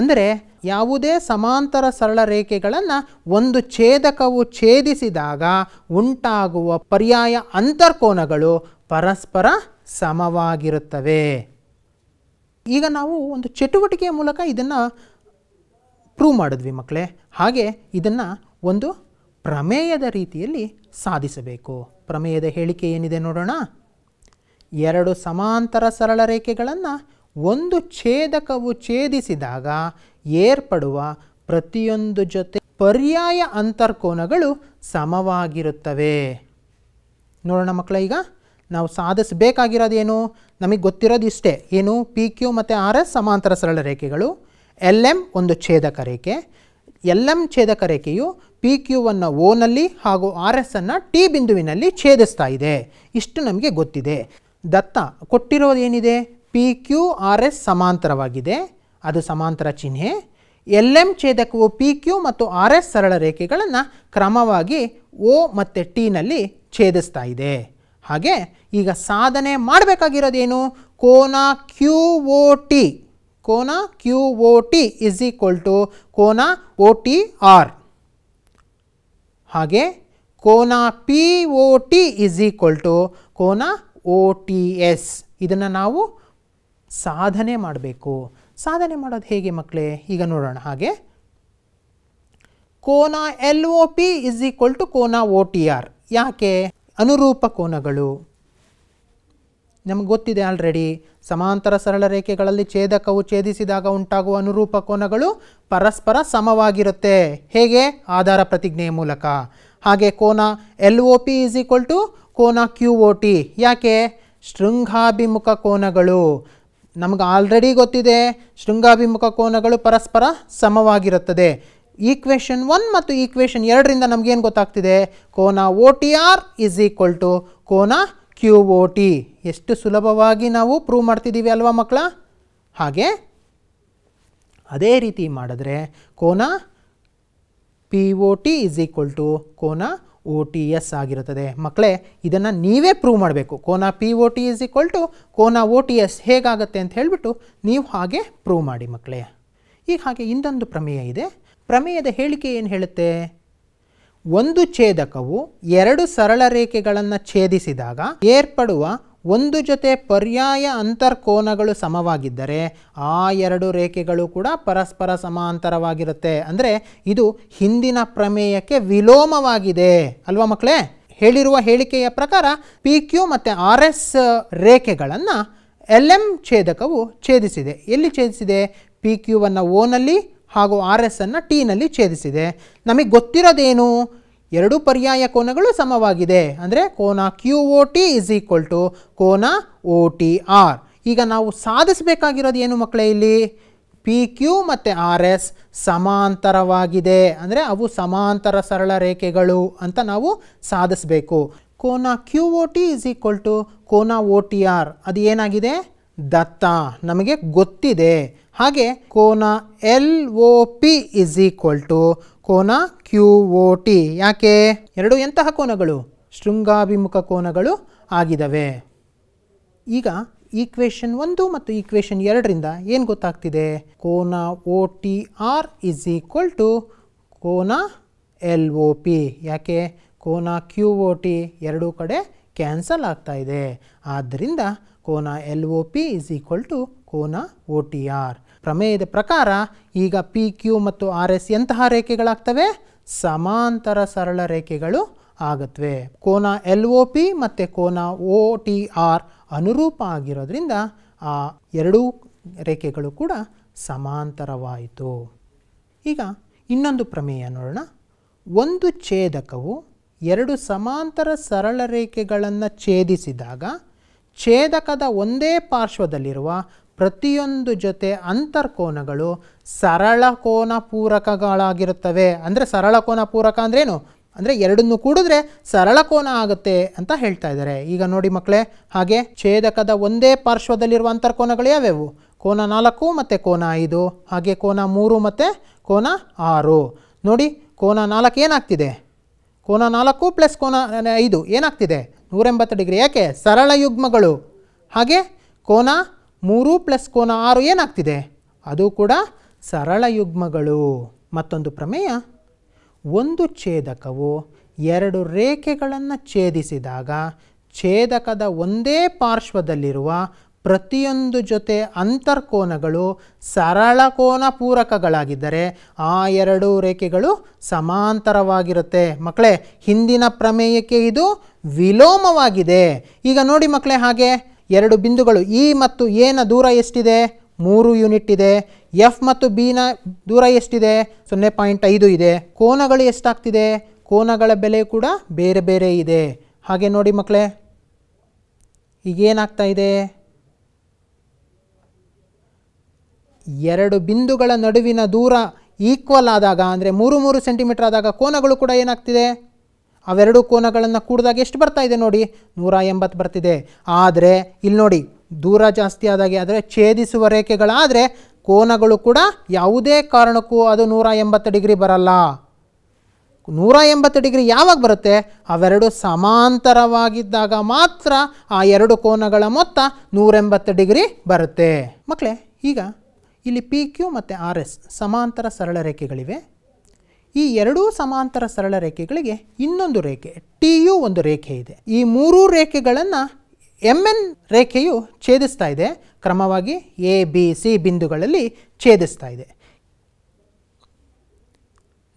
ಅಂದರೆ ಯಾವುದೇ ಸಮಾಂತರ ಸರಳ ರೇಖೆಗಳನ್ನು ಒಂದು ಛೇದಕವು ಛೇದಿಸಿದಾಗ ಉಂಟಾಗುವ ಪರ್ಯಾಯ ಅಂತರ್ಕೋನಗಳು ಪರಸ್ಪರ ಸಮವಾಗಿರುತ್ತವೆ ಈಗ ನಾವು ಒಂದು ಚಟುವಟಿಕೆಯ ಮೂಲಕ ಇದನ್ನು ಪ್ರೂವ್ ಮಾಡಿದ್ವಿ ಮಕ್ಕಳೇ ಹಾಗೆ ಇದನ್ನು ಒಂದು ಪ್ರಮೇಯದ ರೀತಿಯಲ್ಲಿ ಸಾಧಿಸಬೇಕು ಪ್ರಮೇಯದ ಹೇಳಿಕೆ ಏನಿದೆ ನೋಡೋಣ ಎರಡು ಸಮಾಂತರ ಸರಳ ರೇಖೆಗಳನ್ನು ಒಂದು ಛೇದಕವು ಛೇದಿಸಿದಾಗ ಏರ್ಪಡುವ ಪ್ರತಿಯೊಂದು ಜೊತೆ ಪರ್ಯಾಯ ಅಂತರ್ಕೋನಗಳು ಸಮವಾಗಿರುತ್ತವೆ ನೋಡೋಣ ಮಕ್ಕಳ ಈಗ ನಾವು ಸಾಧಿಸಬೇಕಾಗಿರೋದೇನು ನಮಗೆ ಗೊತ್ತಿರೋದು ಇಷ್ಟೇ ಏನು ಪಿ ಕ್ಯೂ ಮತ್ತು ಆರ್ ಎಸ್ ಸಮಾಂತರ ಸರಳ ರೇಖೆಗಳು ಎಲ್ ಎಮ್ ಒಂದು ಛೇದಕ ರೇಖೆ ಎಲ್ ಎಮ್ ಛೇದಕ ರೇಖೆಯು ಪಿ ಕ್ಯೂವನ್ನು ಓನಲ್ಲಿ ಹಾಗೂ ಆರ್ ಎಸ್ ಅನ್ನು ಟಿ ಬಿಂದುವಿನಲ್ಲಿ ಛೇದಿಸ್ತಾ ಇದೆ ಇಷ್ಟು ನಮಗೆ ಗೊತ್ತಿದೆ ದತ್ತ ಕೊಟ್ಟಿರೋದೇನಿದೆ ಪಿ ಕ್ಯೂ ಆರ್ ಎಸ್ ಸಮಾಂತರವಾಗಿದೆ ಅದು ಸಮಾಂತರ ಚಿಹ್ನೆ ಎಲ್ ಎಮ್ ಛೇದಕವು ಪಿ ಕ್ಯೂ ಮತ್ತು ಆರ್ ಎಸ್ ಸರಳ ರೇಖೆಗಳನ್ನು ಕ್ರಮವಾಗಿ ಓ ಮತ್ತು ಟಿನಲ್ಲಿ ಛೇದಿಸ್ತಾ ಇದೆ ಹಾಗೆ ಈಗ ಸಾಧನೆ ಮಾಡಬೇಕಾಗಿರೋದೇನು ಕೋನ ಕ್ಯೂ ಓ ಟಿ ಕೋನ Q O T is equal to ಕೋನ ಓ ಟಿ ಆರ್ ಹಾಗೆ ಕೋನ P O T is equal to ಕೋನ ಒ ಟಿ ಎಸ್ ಇದನ್ನು ನಾವು ಸಾಧನೆ ಮಾಡಬೇಕು ಸಾಧನೆ ಮಾಡೋದು ಹೇಗೆ ಮಕ್ಕಳೇ ಈಗ ನೋಡೋಣ ಹಾಗೆ ಕೋನ L O P is equal to ಕೋನ ಓ ಟಿ ಆರ್ ಯಾಕೆ ಅನುರೂಪ ಕೋನಗಳು ನಮ್ಗೆ ಗೊತ್ತಿದೆ ಆಲ್ರೆಡಿ ಸಮಾಂತರ ಸರಳ ರೇಖೆಗಳಲ್ಲಿ ಛೇದಕವು ಛೇದಿಸಿದಾಗ ಉಂಟಾಗುವ ಅನುರೂಪ ಕೋನಗಳು ಪರಸ್ಪರ ಸಮವಾಗಿರುತ್ತೆ ಹೇಗೆ ಆಧಾರ ಪ್ರತಿಜ್ಞೆಯ ಮೂಲಕ ಹಾಗೆ ಕೋನ L O P is equal to ಕೋನ ಕ್ಯೂ ಒ ಟಿ ಯಾಕೆ ಶೃಂಗಾಭಿಮುಖ ಕೋನಗಳು ನಮ್ಗೆ ಆಲ್ರೆಡಿ ಗೊತ್ತಿದೆ ಶೃಂಗಾಭಿಮುಖ ಕೋನಗಳು ಪರಸ್ಪರ ಸಮವಾಗಿರುತ್ತದೆ ಈಕ್ವೇಷನ್ ಒನ್ ಮತ್ತು ಈಕ್ವೇಷನ್ ಎರಡರಿಂದ ನಮಗೇನು ಗೊತ್ತಾಗ್ತಿದೆ ಕೋನ O T R is equal to ಕೋನ ಕ್ಯೂ ಓ ಟಿ ಎಷ್ಟು ಸುಲಭವಾಗಿ ನಾವು ಪ್ರೂವ್ ಮಾಡ್ತಿದ್ದೀವಿ ಅಲ್ವಾ ಮಕ್ಕಳ ಹಾಗೆ ಅದೇ ರೀತಿ ಮಾಡಿದ್ರೆ ಕೋನ P O T is equal to ಕೋನ ಓ ಟಿ ಎಸ್ ಆಗಿರುತ್ತದೆ ಮಕ್ಕಳೇ ಇದನ್ನು ನೀವೇ ಪ್ರೂವ್ ಮಾಡಬೇಕು ಕೋನ P O T is equal to ಕೋನ ಓ ಟಿ ಎಸ್ ಹೇಗಾಗುತ್ತೆ ಅಂತ ಹೇಳಿಬಿಟ್ಟು ನೀವು ಹಾಗೆ ಪ್ರೂವ್ ಮಾಡಿ ಮಕ್ಕಳೇ ಈಗ ಹಾಗೆ ಇನ್ನೊಂದು ಪ್ರಮೇಯ ಇದೆ ಪ್ರಮೇಯದ ಹೇಳಿಕೆ ಏನು ಹೇಳುತ್ತೆ ಒಂದು ಛೇದಕವು ಎರಡು ಸರಳ ರೇಖೆಗಳನ್ನು ಛೇದಿಸಿದಾಗ ಏರ್ಪಡುವ ಒಂದು ಜೊತೆ ಪರ್ಯಾಯ ಅಂತರ್ಕೋನಗಳು ಸಮವಾಗಿದ್ದರೆ ಆ ಎರಡು ರೇಖೆಗಳು ಕೂಡ ಪರಸ್ಪರ ಸಮಾಂತರವಾಗಿರುತ್ತೆ ಅಂದರೆ ಇದು ಹಿಂದಿನ ಪ್ರಮೇಯಕ್ಕೆ ವಿಲೋಮವಾಗಿದೆ ಅಲ್ವಾ ಮಕ್ಕಳೇ ಹೇಳಿರುವ ಹೇಳಿಕೆಯ ಪ್ರಕಾರ ಪಿ ಕ್ಯೂ ಮತ್ತು ಆರ್ ಎಸ್ ರೇಖೆಗಳನ್ನು ಎಲ್ ಎಂ ಛೇದಕವು ಛೇದಿಸಿದೆ ಎಲ್ಲಿ ಛೇದಿಸಿದೆ ಪಿ ಕ್ಯೂವನ್ನು ಓನಲ್ಲಿ ಹಾಗೂ ಆರ್ ಎಸ್ ಅನ್ನು ಟಿನಲ್ಲಿ ಛೇದಿಸಿದೆ ನಮಗೆ ಗೊತ್ತಿರೋದೇನು ಎರಡು ಪರ್ಯಾಯ ಕೋನಗಳು ಸಮವಾಗಿದೆ ಅಂದರೆ ಕೋನ Q O T is equal to ಕೋನ ಓ ಟಿ ಆರ್ ಈಗ ನಾವು ಸಾಧಿಸಬೇಕಾಗಿರೋದು ಏನು ಮಕ್ಕಳೇ ಇಲ್ಲಿ ಪಿ ಕ್ಯೂ ಮತ್ತು ಆರ್ ಎಸ್ ಸಮಾಂತರವಾಗಿದೆ ಅಂದರೆ ಅವು ಸಮಾಂತರ ಸರಳ ರೇಖೆಗಳು ಅಂತ ನಾವು ಸಾಧಿಸಬೇಕು ಕೋನ Q O T is equal to ಕೋನ ಓ ಟಿ ಆರ್ ಅದು ಏನಾಗಿದೆ ದತ್ತ ನಮಗೆ ಗೊತ್ತಿದೆ ಹಾಗೆ ಕೋನ L O P is equal to ಕೋನ ಕ್ಯೂ ಓ ಟಿ ಯಾಕೆ ಎರಡು ಎಂತಹ ಕೋನಗಳು ಶೃಂಗಾಭಿಮುಖ ಕೋನಗಳು ಆಗಿದವೆ ಈಗ ಈಕ್ವೇಷನ್ ಒಂದು ಮತ್ತು ಈಕ್ವೇಷನ್ ಎರಡರಿಂದ ಏನು ಗೊತ್ತಾಗ್ತಿದೆ ಕೋನ O T R is equal to ಕೋನ ಎಲ್ ಒ ಪಿ ಯಾಕೆ ಕೋನ ಕ್ಯೂ ಓ ಟಿ ಎರಡೂ ಕಡೆ ಕ್ಯಾನ್ಸಲ್ ಆಗ್ತಾ ಇದೆ ಆದ್ದರಿಂದ ಕೋನ L O P is equal to ಕೋನ ಒ ಟಿ ಆರ್ ಪ್ರಮೇಯದ ಪ್ರಕಾರ ಈಗ ಪಿ ಕ್ಯೂ ಮತ್ತು ಆರ್ ಎಸ್ ಎಂತಹ ರೇಖೆಗಳಾಗ್ತವೆ ಸಮಾಂತರ ಸರಳ ರೇಖೆಗಳು ಆಗತ್ವೆ ಕೋನ ಎಲ್ ಒ ಪಿ ಮತ್ತು ಕೋನ ಒ ಟಿ ಆರ್ ಅನುರೂಪ ಆಗಿರೋದ್ರಿಂದ ಆ ಎರಡೂ ರೇಖೆಗಳು ಕೂಡ ಸಮಾಂತರವಾಯಿತು ಈಗ ಇನ್ನೊಂದು ಪ್ರಮೇಯ ನೋಡೋಣ ಒಂದು ಛೇದಕವು ಎರಡು ಸಮಾಂತರ ಸರಳ ರೇಖೆಗಳನ್ನು ಛೇದಿಸಿದಾಗ ಛೇದಕದ ಒಂದೇ ಪಾರ್ಶ್ವದಲ್ಲಿರುವ ಪ್ರತಿಯೊಂದು ಜೊತೆ ಅಂತರ್ಕೋನಗಳು ಸರಳ ಕೋನ ಪೂರಕಗಳಾಗಿರುತ್ತವೆ ಅಂದರೆ ಸರಳ ಕೋನ ಪೂರಕ ಅಂದ್ರೇನು ಅಂದರೆ ಎರಡನ್ನು ಕೂಡಿದ್ರೆ ಸರಳ ಕೋನ ಆಗುತ್ತೆ ಅಂತ ಹೇಳ್ತಾ ಇದ್ದಾರೆ ಈಗ ನೋಡಿ ಮಕ್ಕಳೇ ಹಾಗೆ ಛೇದಕದ ಒಂದೇ ಪಾರ್ಶ್ವದಲ್ಲಿರುವ ಅಂತರ್ಕೋನಗಳು ಯಾವ್ಯಾವು ಕೋನ ನಾಲ್ಕು ಮತ್ತು ಕೋನ ಐದು ಹಾಗೆ ಕೋನ ಮೂರು ಮತ್ತು ಕೋನ ಆರು ನೋಡಿ ಕೋನ ನಾಲ್ಕು ಏನಾಗ್ತಿದೆ ಕೋನ ನಾಲ್ಕು ಪ್ಲಸ್ ಕೋನ ಐದು ಏನಾಗ್ತಿದೆ ನೂರೆಂಬತ್ತು ಡಿಗ್ರಿ ಯಾಕೆ ಸರಳ ಯುಗ್ಮಗಳು ಹಾಗೆ ಕೋನ ಮೂರು ಪ್ಲಸ್ ಕೋನ ಆರು ಏನಾಗ್ತಿದೆ ಅದು ಕೂಡ ಸರಳ ಯುಗ್ಮಗಳು ಮತ್ತೊಂದು ಪ್ರಮೇಯ ಒಂದು ಛೇದಕವು ಎರಡು ರೇಖೆಗಳನ್ನು ಛೇದಿಸಿದಾಗ ಛೇದಕದ ಒಂದೇ ಪಾರ್ಶ್ವದಲ್ಲಿರುವ ಪ್ರತಿಯೊಂದು ಜೊತೆ ಅಂತರ್ಕೋನಗಳು ಸರಳ ಕೋನ ಪೂರಕಗಳಾಗಿದ್ದರೆ ಆ ಎರಡೂ ರೇಖೆಗಳು ಸಮಾಂತರವಾಗಿರುತ್ತೆ ಮಕ್ಕಳೇ ಹಿಂದಿನ ಪ್ರಮೇಯಕ್ಕೆ ಇದು ವಿಲೋಮವಾಗಿದೆ ಈಗ ನೋಡಿ ಮಕ್ಕಳೇ ಹಾಗೆ ಎರಡು ಬಿಂದುಗಳು ಇ ಮತ್ತು ಎನ ದೂರ ಎಷ್ಟಿದೆ ಮೂರು ಯೂನಿಟ್ ಇದೆ ಎಫ್ ಮತ್ತು ಬಿನ ದೂರ ಎಷ್ಟಿದೆ ಸೊನ್ನೆ ಪಾಯಿಂಟ್ ಐದು ಇದೆ ಕೋನಗಳು ಎಷ್ಟಾಗ್ತಿದೆ ಕೋನಗಳ ಬೆಲೆ ಕೂಡ ಬೇರೆ ಬೇರೆ ಇದೆ ಹಾಗೆ ನೋಡಿ ಮಕ್ಕಳೇ ಏನಾಗ್ತಾ ಇದೆ ಎರಡು ಬಿಂದುಗಳ ನಡುವಿನ ದೂರ ಈಕ್ವಲ್ ಆದಾಗ ಅಂದರೆ ಮೂರು ಮೂರು ಸೆಂಟಿಮೀಟರ್ ಆದಾಗ ಕೋನಗಳು ಕೂಡ ಏನಾಗ್ತಿದೆ ಅವೆರಡು ಕೋನಗಳನ್ನು ಕೂಡಿದಾಗ ಎಷ್ಟು ಬರ್ತಾ ಇದೆ ನೋಡಿ ನೂರ ಎಂಬತ್ತು ಬರ್ತಿದೆ ಆದರೆ ಇಲ್ಲಿ ನೋಡಿ ದೂರ ಜಾಸ್ತಿ ಆದಾಗೆ ಆದರೆ ಛೇದಿಸುವ ರೇಖೆಗಳಾದರೆ ಕೋನಗಳು ಕೂಡ ಯಾವುದೇ ಕಾರಣಕ್ಕೂ ಅದು ನೂರ ಎಂಬತ್ತು ಡಿಗ್ರಿ ಬರಲ್ಲ ನೂರ ಎಂಬತ್ತು ಡಿಗ್ರಿ ಯಾವಾಗ ಬರುತ್ತೆ ಅವೆರಡು ಸಮಾಂತರವಾಗಿದ್ದಾಗ ಮಾತ್ರ ಆ ಎರಡು ಕೋನಗಳ ಮೊತ್ತ ನೂರೆಂಬತ್ತು ಡಿಗ್ರಿ ಬರುತ್ತೆ ಮಕ್ಕಳೇ ಈಗ ಇಲ್ಲಿ ಪಿ ಕ್ಯೂ ಮತ್ತು ಆರ್ ಎಸ್ ಸಮಾಂತರ ಸರಳ ರೇಖೆಗಳಿವೆ ಈ ಎರಡೂ ಸಮಾಂತರ ಸರಳ ರೇಖೆಗಳಿಗೆ ಇನ್ನೊಂದು ರೇಖೆ ಟಿ ಯು ಒಂದು ರೇಖೆ ಇದೆ ಈ ಮೂರೂ ರೇಖೆಗಳನ್ನು ಎಮ್ ಎನ್ ರೇಖೆಯು ಛೇದಿಸ್ತಾ ಇದೆ ಕ್ರಮವಾಗಿ ಎ ಬಿ ಸಿ ಬಿಂದುಗಳಲ್ಲಿ ಛೇದಿಸ್ತಾ ಇದೆ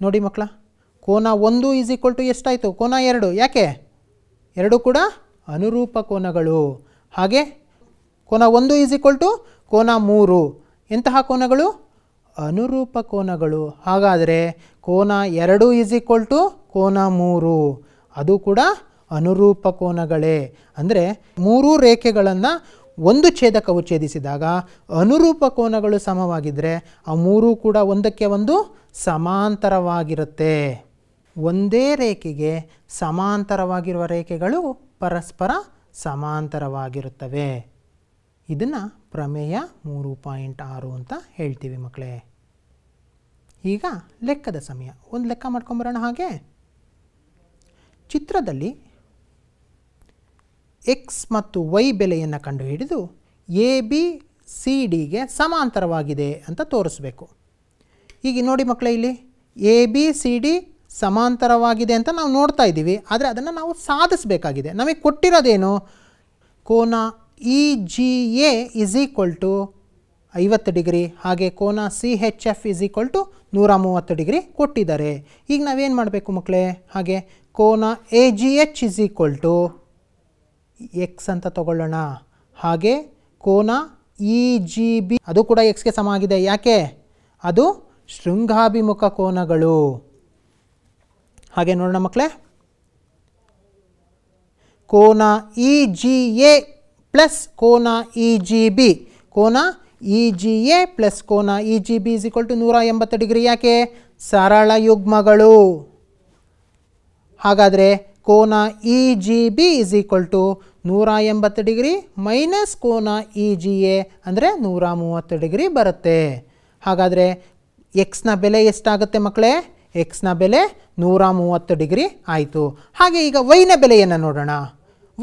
ನೋಡಿ ಮಕ್ಕಳ ಕೋನ ಒಂದು ಈಸ್ ಈಕ್ವಲ್ ಟು ಎಷ್ಟಾಯಿತು ಕೋನ ಎರಡು ಯಾಕೆ ಎರಡು ಕೂಡ ಅನುರೂಪ ಕೋನಗಳು ಹಾಗೆ ಕೋನ ಒಂದು ಈಸ್ ಈಕ್ವಲ್ ಟು ಕೋನ ಮೂರು ಎಂತಹ ಕೋನಗಳು ಅನುರೂಪ ಕೋನಗಳು ಹಾಗಾದರೆ ಕೋನ ಎರಡು ಈಸ್ ಈಕ್ವಲ್ ಟು ಕೋನ ಮೂರು ಅದು ಕೂಡ ಅನುರೂಪ ಕೋನಗಳೇ ಅಂದರೆ ಮೂರು ರೇಖೆಗಳನ್ನು ಒಂದು ಛೇದಕವು ಛೇದಿಸಿದಾಗ ಅನುರೂಪ ಕೋನಗಳು ಸಮವಾಗಿದ್ದರೆ ಆ ಮೂರೂ ಕೂಡ ಒಂದಕ್ಕೆ ಒಂದು ಸಮಾಂತರವಾಗಿರುತ್ತೆ ಒಂದೇ ರೇಖೆಗೆ ಸಮಾಂತರವಾಗಿರುವ ರೇಖೆಗಳು ಪರಸ್ಪರ ಸಮಾಂತರವಾಗಿರುತ್ತವೆ ಇದನ್ನು ಪ್ರಮೇಯ ಮೂರು ಪಾಯಿಂಟ್ ಆರು ಅಂತ ಹೇಳ್ತೀವಿ ಮಕ್ಕಳೇ ಈಗ ಲೆಕ್ಕದ ಸಮಯ ಒಂದು ಲೆಕ್ಕ ಮಾಡ್ಕೊಂಬರೋಣ ಹಾಗೆ ಚಿತ್ರದಲ್ಲಿ ಎಕ್ಸ್ ಮತ್ತು ವೈ ಬೆಲೆಯನ್ನು ಕಂಡುಹಿಡಿದು ಎ ಬಿ ಸಿ ಡಿಗೆ ಸಮಾಂತರವಾಗಿದೆ ಅಂತ ತೋರಿಸ್ಬೇಕು ಈಗ ನೋಡಿ ಮಕ್ಕಳೇ ಇಲ್ಲಿ ಎ ಬಿ ಸಿ ಡಿ ಸಮಾಂತರವಾಗಿದೆ ಅಂತ ನಾವು ನೋಡ್ತಾ ಇದ್ದೀವಿ ಆದರೆ ಅದನ್ನು ನಾವು ಸಾಧಿಸಬೇಕಾಗಿದೆ ನಮಗೆ ಕೊಟ್ಟಿರೋದೇನು ಕೋನ E G A is equal to ಐವತ್ತು ಡಿಗ್ರಿ ಹಾಗೆ ಕೋನ C H F is equal to ನೂರ ಮೂವತ್ತು ಡಿಗ್ರಿ ಕೊಟ್ಟಿದ್ದಾರೆ ಈಗ ನಾವೇನು ಮಾಡಬೇಕು ಮಕ್ಕಳೇ ಹಾಗೆ ಕೋನ A G H is equal to X ಅಂತ ತಗೊಳ್ಳೋಣ ಹಾಗೆ ಕೋನ ಇ ಜಿ ಬಿ ಅದು ಕೂಡ ಎಕ್ಸ್ಗೆ ಸಮ ಆಗಿದೆ ಯಾಕೆ ಅದು ಶೃಂಗಾಭಿಮುಖ ಕೋನಗಳು ಹಾಗೆ ನೋಡೋಣ ಮಕ್ಕಳೇ ಕೋನ ಇ ಜಿ ಎ ಪ್ಲಸ್ ಕೋನ ಇ ಜಿ ಬಿ ಕೋನ ಇ ಜಿ ಎ ಪ್ಲಸ್ ಕೋನ E e G B is equal to ನೂರ ಎಂಬತ್ತು ಡಿಗ್ರಿ ಯಾಕೆ ಸರಳ ಯುಗ್ಮಗಳು ಹಾಗಾದರೆ ಕೋನ E e G B is equal to ನೂರ ಎಂಬತ್ತು ಡಿಗ್ರಿ ಮೈನಸ್ ಕೋನ ಇ e ಜಿ ಎ ಅಂದರೆ ನೂರ ಮೂವತ್ತು ಡಿಗ್ರಿ ಬರುತ್ತೆ ಹಾಗಾದರೆ ಎಕ್ಸ್ನ ಬೆಲೆ ಎಷ್ಟಾಗುತ್ತೆ ಮಕ್ಕಳೇ ಎಕ್ಸ್ನ ಬೆಲೆ ನೂರ ಮೂವತ್ತು ಡಿಗ್ರಿ ಆಯಿತು ಹಾಗೆ ಈಗ ವೈನ ಬೆಲೆಯನ್ನು ನೋಡೋಣ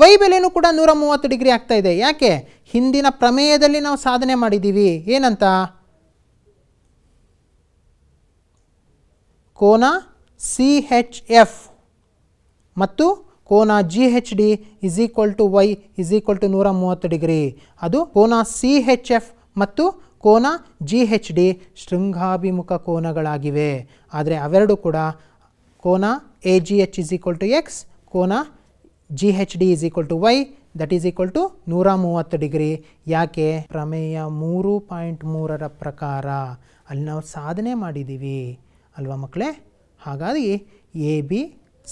ವೈ ಬೆಲೆಯೂ ಕೂಡ ನೂರ ಮೂವತ್ತು ಡಿಗ್ರಿ ಆಗ್ತಾ ಇದೆ ಯಾಕೆ ಹಿಂದಿನ ಪ್ರಮೇಯದಲ್ಲಿ ನಾವು ಸಾಧನೆ ಮಾಡಿದ್ದೀವಿ ಏನಂತ ಕೋನ ಸಿ ಹೆಚ್ ಎಫ್ ಮತ್ತು ಕೋನ G H D is equal to Y is equal to ನೂರ ಮೂವತ್ತು ಡಿಗ್ರಿ ಅದು ಕೋನ ಸಿ ಹೆಚ್ ಎಫ್ ಮತ್ತು ಕೋನ ಜಿ ಹೆಚ್ ಡಿ ಶೃಂಗಾಭಿಮುಖ ಕೋನಗಳಾಗಿವೆ ಆದರೆ ಅವೆರಡು ಕೂಡ ಕೋನ A G H is equal to X ಕೋನ G H D is equal to Y that is equal to ನೂರ ಮೂವತ್ತು ಡಿಗ್ರಿ ಯಾಕೆ ಪ್ರಮೇಯ ಮೂರು ಪಾಯಿಂಟ್ ಮೂರರ ಪ್ರಕಾರ ಅಲ್ಲಿ ನಾವು ಸಾಧನೆ ಮಾಡಿದ್ದೀವಿ ಅಲ್ವಾ ಮಕ್ಕಳೇ ಹಾಗಾಗಿ ಎ ಬಿ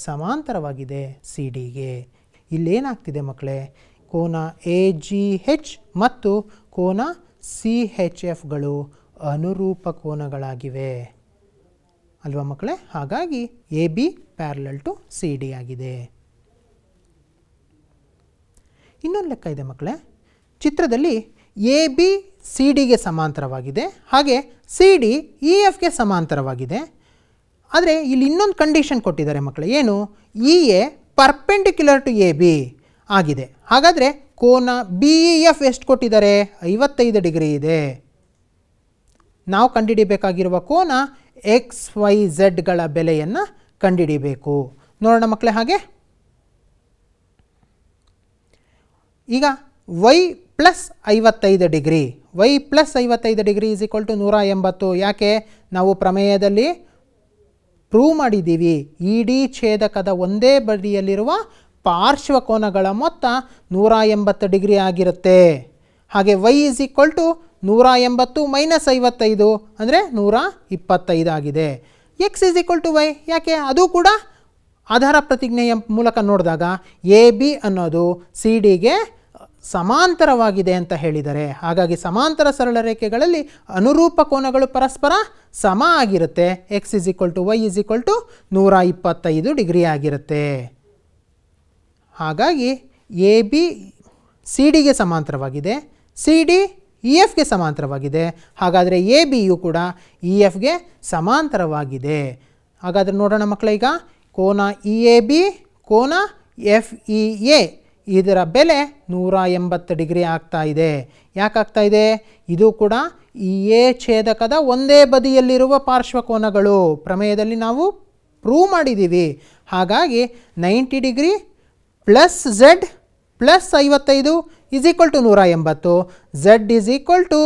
ಸಮಾಂತರವಾಗಿದೆ ಸಿ ಡಿಗೆ ಇಲ್ಲೇನಾಗ್ತಿದೆ ಮಕ್ಕಳೇ ಕೋನ ಎ ಜಿ ಹೆಚ್ ಮತ್ತು ಕೋನ ಸಿ ಹೆಚ್ ಎಫ್ಗಳು ಅನುರೂಪ ಕೋನಗಳಾಗಿವೆ ಅಲ್ವಾ ಮಕ್ಕಳೇ ಹಾಗಾಗಿ A B parallel to C D ಆಗಿದೆ ಇನ್ನೊಂದು ಲೆಕ್ಕ ಇದೆ ಮಕ್ಕಳೇ ಚಿತ್ರದಲ್ಲಿ ಎ ಬಿ ಸಿ ಡಿಗೆ ಸಮಾಂತರವಾಗಿದೆ ಹಾಗೆ ಸಿ ಡಿ ಇ ಎಫ್ಗೆ ಸಮಾಂತರವಾಗಿದೆ ಆದರೆ ಇಲ್ಲಿ ಇನ್ನೊಂದು ಕಂಡೀಷನ್ ಕೊಟ್ಟಿದ್ದಾರೆ ಮಕ್ಕಳೇ ಏನು E A perpendicular to A B ಆಗಿದೆ ಹಾಗಾದರೆ ಕೋನ ಬಿ ಇ ಎಫ್ ಎಷ್ಟು ಕೊಟ್ಟಿದ್ದಾರೆ ಐವತ್ತೈದು ಡಿಗ್ರಿ ಇದೆ ನಾವು ಕಂಡುಹಿಡಿಬೇಕಾಗಿರುವ ಕೋನ ಎಕ್ಸ್ ವೈ ಝಡ್ಗಳ ಬೆಲೆಯನ್ನು ಕಂಡುಹಿಡಿಬೇಕು ನೋಡೋಣ ಮಕ್ಕಳೇ ಹಾಗೆ ಈಗ ವೈ ಪ್ಲಸ್ ಐವತ್ತೈದು ಡಿಗ್ರಿ ವೈ ಪ್ಲಸ್ ಐವತ್ತೈದು ಡಿಗ್ರಿ ಈಸ್ ಈಕ್ವಲ್ ಟು ನೂರ ಎಂಬತ್ತು ಯಾಕೆ ನಾವು ಪ್ರಮೇಯದಲ್ಲಿ ಪ್ರೂವ್ ಮಾಡಿದ್ದೀವಿ ಇ ಡಿ ಛೇದಕದ ಒಂದೇ ಬದಿಯಲ್ಲಿರುವ ಪಾರ್ಶ್ವಕೋನಗಳ ಮೊತ್ತ ನೂರ ಎಂಬತ್ತು ಡಿಗ್ರಿ ಆಗಿರುತ್ತೆ ಹಾಗೆ ವೈ ಈಸ್ ಈಕ್ವಲ್ ಟು ನೂರ ಎಂಬತ್ತು ಮೈನಸ್ ಐವತ್ತೈದು ಅಂದರೆ ನೂರ ಇಪ್ಪತ್ತೈದು ಆಗಿದೆ X is equal to Y ಯಾಕೆ ಅದು ಕೂಡ ಆಧಾರ ಪ್ರತಿಜ್ಞೆಯ ಮೂಲಕ ನೋಡಿದಾಗ ಎ ಬಿ ಅನ್ನೋದು ಸಿ ಡಿಗೆ ಸಮಾಂತರವಾಗಿದೆ ಅಂತ ಹೇಳಿದರೆ ಹಾಗಾಗಿ ಸಮಾಂತರ ಸರಳ ರೇಖೆಗಳಲ್ಲಿ ಅನುರೂಪ ಕೋನಗಳು ಪರಸ್ಪರ ಸಮ ಆಗಿರುತ್ತೆ X is equal to Y is equal to ನೂರ ಇಪ್ಪತ್ತೈದು ಡಿಗ್ರಿ ಆಗಿರುತ್ತೆ ಹಾಗಾಗಿ ಎ ಬಿ ಸಿ ಡಿಗೆ ಸಮಾಂತರವಾಗಿದೆ ಸಿ ಡಿ ಇ ಎಫ್ಗೆ ಸಮಾಂತರವಾಗಿದೆ ಹಾಗಾದರೆ ಎ ಬಿ ಯು ಕೂಡ ಇ e, ಎಫ್ಗೆ ಸಮಾಂತರವಾಗಿದೆ ಹಾಗಾದರೆ ನೋಡೋಣ ಮಕ್ಕಳೀಗ ಈಗ ಕೋನ ಇ ಎ ಬಿ ಕೋನ ಎಫ್ ಇ ಎ ಇದರ ಬೆಲೆ ನೂರ ಎಂಬತ್ತು ಡಿಗ್ರಿ ಆಗ್ತಾ ಇದೆ ಯಾಕಾಗ್ತಾ ಇದೆ ಇದು ಕೂಡ ಈ ಎ ಛೇದಕದ ಒಂದೇ ಬದಿಯಲ್ಲಿರುವ ಪಾರ್ಶ್ವಕೋನಗಳು ಪ್ರಮೇಯದಲ್ಲಿ ನಾವು ಪ್ರೂವ್ ಮಾಡಿದ್ದೀವಿ ಹಾಗಾಗಿ ninety degree plus Z plus ಐವತ್ತೈದು ಇಸ್ ಈಕ್ವಲ್ ಟು ನೂರ ಎಂಬತ್ತು ಝೆಡ್ ಈಸ್ ಈಕ್ವಲ್ ಟು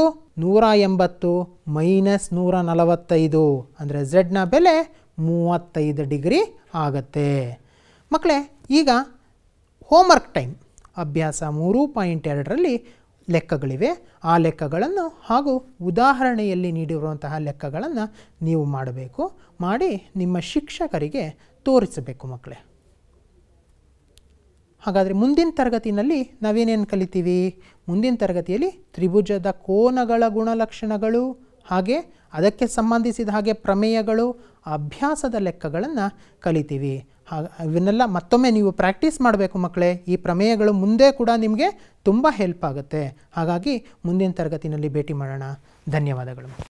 ನೂರ ಎಂಬತ್ತು ಮೈನಸ್ ನೂರ ನಲವತ್ತೈದು ಅಂದರೆ ಝೆಡ್ನ ಬೆಲೆ ಮೂವತ್ತೈದು ಡಿಗ್ರಿ ಆಗತ್ತೆ ಮಕ್ಕಳೇ ಈಗ ಹೋಮ್ವರ್ಕ್ ಟೈಮ್ ಅಭ್ಯಾಸ ಮೂರು ಪಾಯಿಂಟ್ ಎರಡರಲ್ಲಿ ಲೆಕ್ಕಗಳಿವೆ ಆ ಲೆಕ್ಕಗಳನ್ನು ಹಾಗೂ ಉದಾಹರಣೆಯಲ್ಲಿ ನೀಡಿರುವಂತಹ ಲೆಕ್ಕಗಳನ್ನು ನೀವು ಮಾಡಬೇಕು ಮಾಡಿ ನಿಮ್ಮ ಶಿಕ್ಷಕರಿಗೆ ತೋರಿಸಬೇಕು ಮಕ್ಕಳೇ ಹಾಗಾದರೆ ಮುಂದಿನ ತರಗತಿನಲ್ಲಿ ನಾವೇನೇನು ಕಲಿತೀವಿ ಮುಂದಿನ ತರಗತಿಯಲ್ಲಿ ತ್ರಿಭುಜದ ಕೋನಗಳ ಗುಣಲಕ್ಷಣಗಳು ಹಾಗೆ ಅದಕ್ಕೆ ಸಂಬಂಧಿಸಿದ ಹಾಗೆ ಪ್ರಮೇಯಗಳು ಅಭ್ಯಾಸದ ಲೆಕ್ಕಗಳನ್ನು ಕಲಿತೀವಿ ಇವನ್ನೆಲ್ಲ ಮತ್ತೊಮ್ಮೆ ನೀವು ಪ್ರಾಕ್ಟೀಸ್ ಮಾಡಬೇಕು ಮಕ್ಕಳೇ ಈ ಪ್ರಮೇಯಗಳು ಮುಂದೆ ಕೂಡ ನಿಮಗೆ ತುಂಬ ಹೆಲ್ಪ್ ಆಗುತ್ತೆ ಹಾಗಾಗಿ ಮುಂದಿನ ತರಗತಿನಲ್ಲಿ ಭೇಟಿ ಮಾಡೋಣ ಧನ್ಯವಾದಗಳು